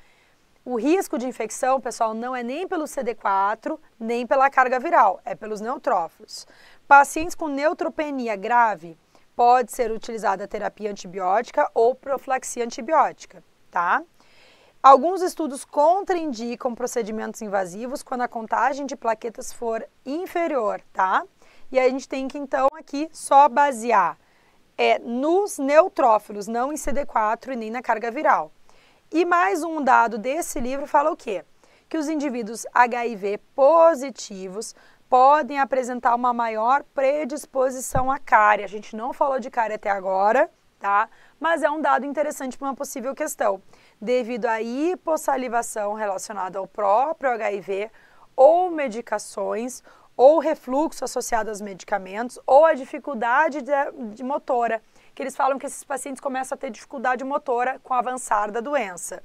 Speaker 1: o risco de infecção, pessoal, não é nem pelo CD4, nem pela carga viral, é pelos neutrófilos. Pacientes com neutropenia grave, pode ser utilizada terapia antibiótica ou profilaxia antibiótica, tá? Alguns estudos contraindicam procedimentos invasivos quando a contagem de plaquetas for inferior, tá? E a gente tem que então aqui só basear é, nos neutrófilos, não em CD4 e nem na carga viral. E mais um dado desse livro fala o quê? Que os indivíduos HIV positivos podem apresentar uma maior predisposição à cárie. A gente não falou de cárie até agora, tá? Mas é um dado interessante para uma possível questão. Devido à hipossalivação relacionada ao próprio HIV, ou medicações, ou refluxo associado aos medicamentos, ou a dificuldade de, de motora que eles falam que esses pacientes começam a ter dificuldade motora com o avançar da doença.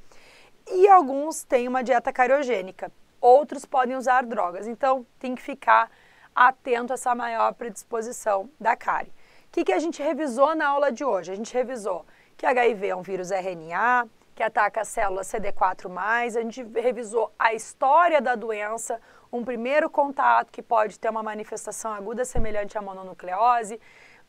Speaker 1: E alguns têm uma dieta cariogênica, outros podem usar drogas. Então, tem que ficar atento a essa maior predisposição da cárie. O que, que a gente revisou na aula de hoje? A gente revisou que HIV é um vírus RNA, que ataca as células CD4+, a gente revisou a história da doença, um primeiro contato que pode ter uma manifestação aguda semelhante à mononucleose,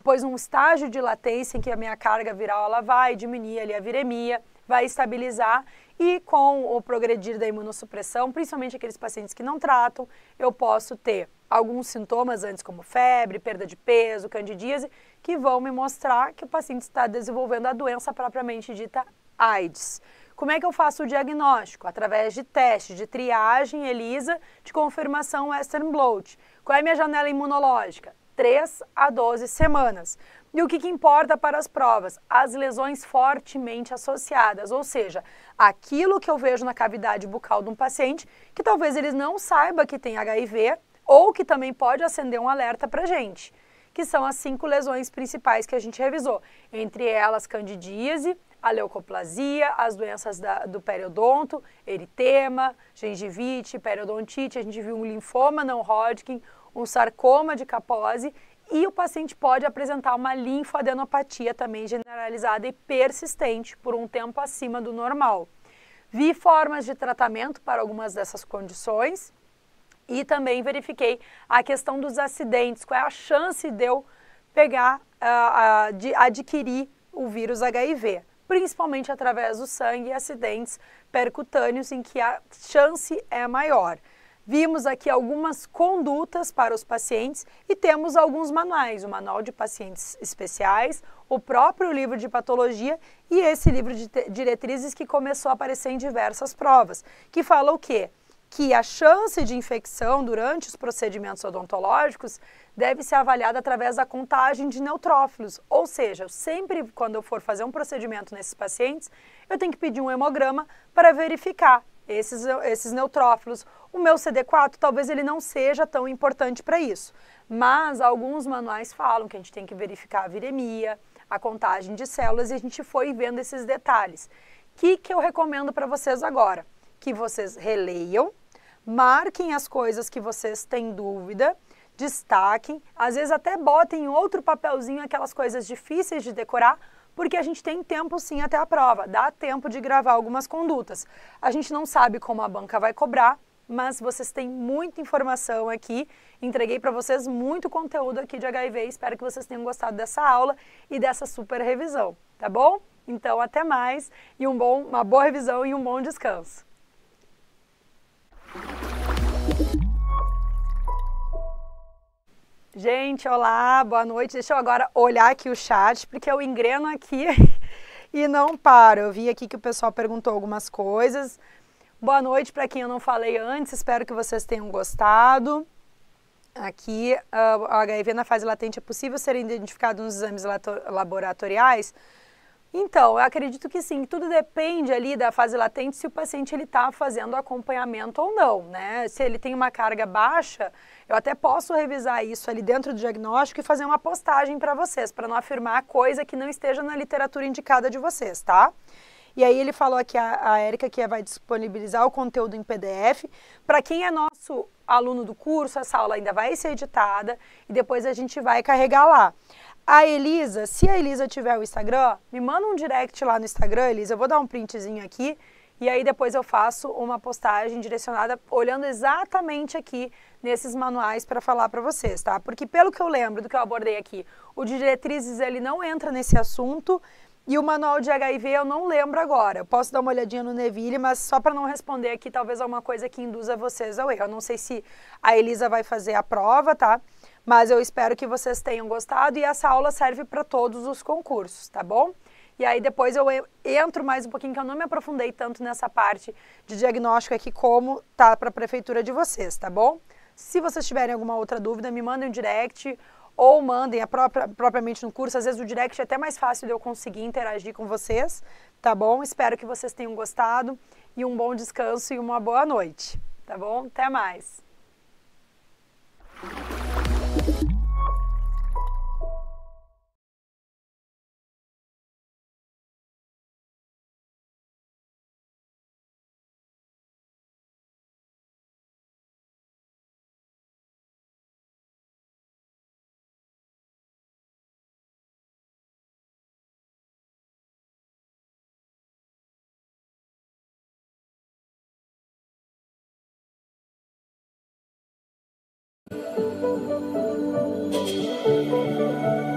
Speaker 1: pois um estágio de latência em que a minha carga viral ela vai diminuir ali a viremia, vai estabilizar e com o progredir da imunossupressão, principalmente aqueles pacientes que não tratam, eu posso ter alguns sintomas antes como febre, perda de peso, candidíase, que vão me mostrar que o paciente está desenvolvendo a doença propriamente dita AIDS. Como é que eu faço o diagnóstico? Através de teste, de triagem ELISA, de confirmação Western blot. Qual é a minha janela imunológica? 3 a 12 semanas. E o que, que importa para as provas? As lesões fortemente associadas, ou seja, aquilo que eu vejo na cavidade bucal de um paciente que talvez eles não saiba que tem HIV ou que também pode acender um alerta para a gente, que são as cinco lesões principais que a gente revisou, entre elas candidíase, a leucoplasia, as doenças da, do periodonto, eritema, gengivite, periodontite, a gente viu um linfoma não Hodgkin, um sarcoma de capose e o paciente pode apresentar uma linfadenopatia também generalizada e persistente por um tempo acima do normal. Vi formas de tratamento para algumas dessas condições e também verifiquei a questão dos acidentes, qual é a chance de eu pegar, uh, uh, de adquirir o vírus HIV, principalmente através do sangue e acidentes percutâneos em que a chance é maior. Vimos aqui algumas condutas para os pacientes e temos alguns manuais, o Manual de Pacientes Especiais, o próprio livro de patologia e esse livro de diretrizes que começou a aparecer em diversas provas, que fala o quê? Que a chance de infecção durante os procedimentos odontológicos deve ser avaliada através da contagem de neutrófilos, ou seja, sempre quando eu for fazer um procedimento nesses pacientes, eu tenho que pedir um hemograma para verificar esses, esses neutrófilos, o meu CD4 talvez ele não seja tão importante para isso, mas alguns manuais falam que a gente tem que verificar a viremia, a contagem de células e a gente foi vendo esses detalhes. O que, que eu recomendo para vocês agora? Que vocês releiam, marquem as coisas que vocês têm dúvida, destaquem, às vezes até botem em outro papelzinho aquelas coisas difíceis de decorar, porque a gente tem tempo sim até a prova, dá tempo de gravar algumas condutas. A gente não sabe como a banca vai cobrar, mas vocês têm muita informação aqui. Entreguei para vocês muito conteúdo aqui de HIV. Espero que vocês tenham gostado dessa aula e dessa super revisão, tá bom? Então, até mais e um bom, uma boa revisão e um bom descanso. Gente, olá, boa noite. Deixa eu agora olhar aqui o chat, porque eu engreno aqui e não paro. Eu vi aqui que o pessoal perguntou algumas coisas. Boa noite para quem eu não falei antes, espero que vocês tenham gostado. Aqui, o ah, HIV na fase latente é possível ser identificado nos exames laboratoriais? Então, eu acredito que sim, tudo depende ali da fase latente se o paciente ele está fazendo acompanhamento ou não, né? Se ele tem uma carga baixa, eu até posso revisar isso ali dentro do diagnóstico e fazer uma postagem para vocês, para não afirmar coisa que não esteja na literatura indicada de vocês, tá? E aí ele falou aqui, a, a Erika, que é, vai disponibilizar o conteúdo em PDF. Para quem é nosso aluno do curso, essa aula ainda vai ser editada e depois a gente vai carregar lá. A Elisa, se a Elisa tiver o Instagram, me manda um direct lá no Instagram, Elisa, eu vou dar um printzinho aqui e aí depois eu faço uma postagem direcionada olhando exatamente aqui nesses manuais para falar para vocês, tá? Porque pelo que eu lembro do que eu abordei aqui, o Diretrizes ele não entra nesse assunto, e o manual de HIV eu não lembro agora. Eu posso dar uma olhadinha no Neville, mas só para não responder aqui, talvez alguma é coisa que induza vocês ao erro. Eu não sei se a Elisa vai fazer a prova, tá? Mas eu espero que vocês tenham gostado e essa aula serve para todos os concursos, tá bom? E aí depois eu entro mais um pouquinho, que eu não me aprofundei tanto nessa parte de diagnóstico aqui como tá para a prefeitura de vocês, tá bom? Se vocês tiverem alguma outra dúvida, me mandem um direct ou mandem a própria, propriamente no curso. Às vezes o direct é até mais fácil de eu conseguir interagir com vocês, tá bom? Espero que vocês tenham gostado e um bom descanso e uma boa noite, tá bom? Até mais!
Speaker 3: Thank you.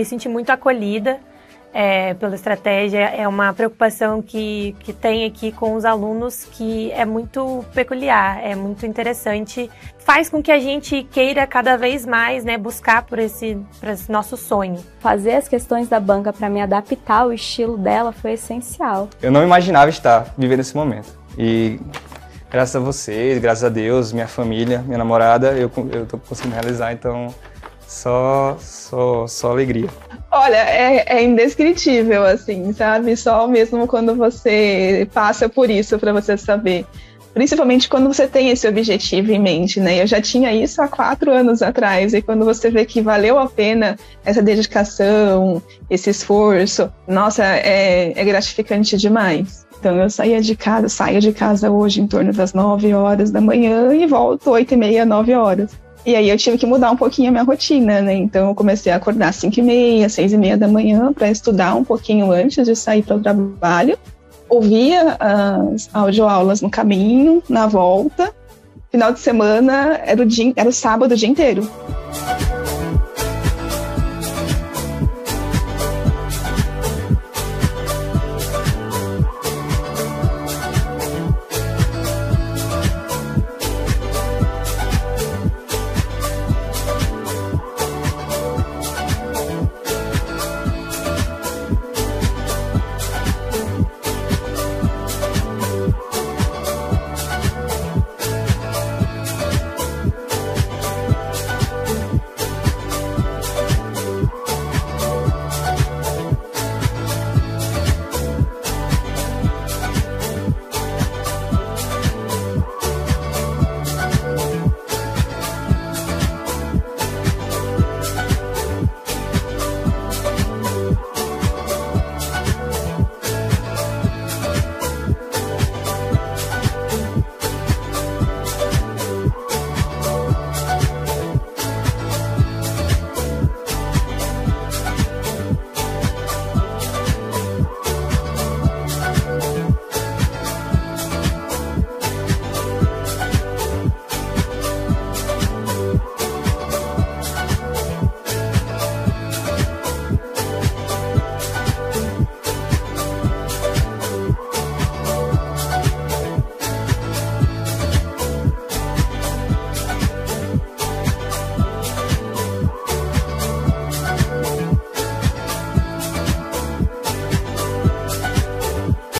Speaker 1: me senti muito acolhida é, pela estratégia. É uma preocupação que, que tem aqui com os alunos que é muito peculiar, é muito interessante. Faz com que a gente queira cada vez mais né, buscar por esse, por esse nosso sonho. Fazer as questões da banca para me adaptar ao estilo dela foi essencial.
Speaker 2: Eu não imaginava estar vivendo esse momento. E graças a vocês, graças a Deus, minha família, minha namorada, eu estou conseguindo realizar, então só, só, só alegria. Olha, é, é, indescritível, assim, sabe? Só mesmo quando você passa por isso para você saber. Principalmente quando você tem esse objetivo em mente, né? Eu já tinha isso há quatro anos atrás, e quando você vê que valeu a pena essa dedicação, esse esforço, nossa, é, é gratificante demais. Então eu saía de casa, saio de casa hoje em torno das nove horas da manhã e volto oito e meia, nove horas. E aí eu tive que mudar um pouquinho a minha rotina, né? Então eu comecei a acordar às 5 e meia, 6 e meia da manhã para estudar um pouquinho antes de sair para o trabalho. Ouvia as audioaulas no caminho, na volta. Final de semana era o, dia, era o sábado o dia inteiro.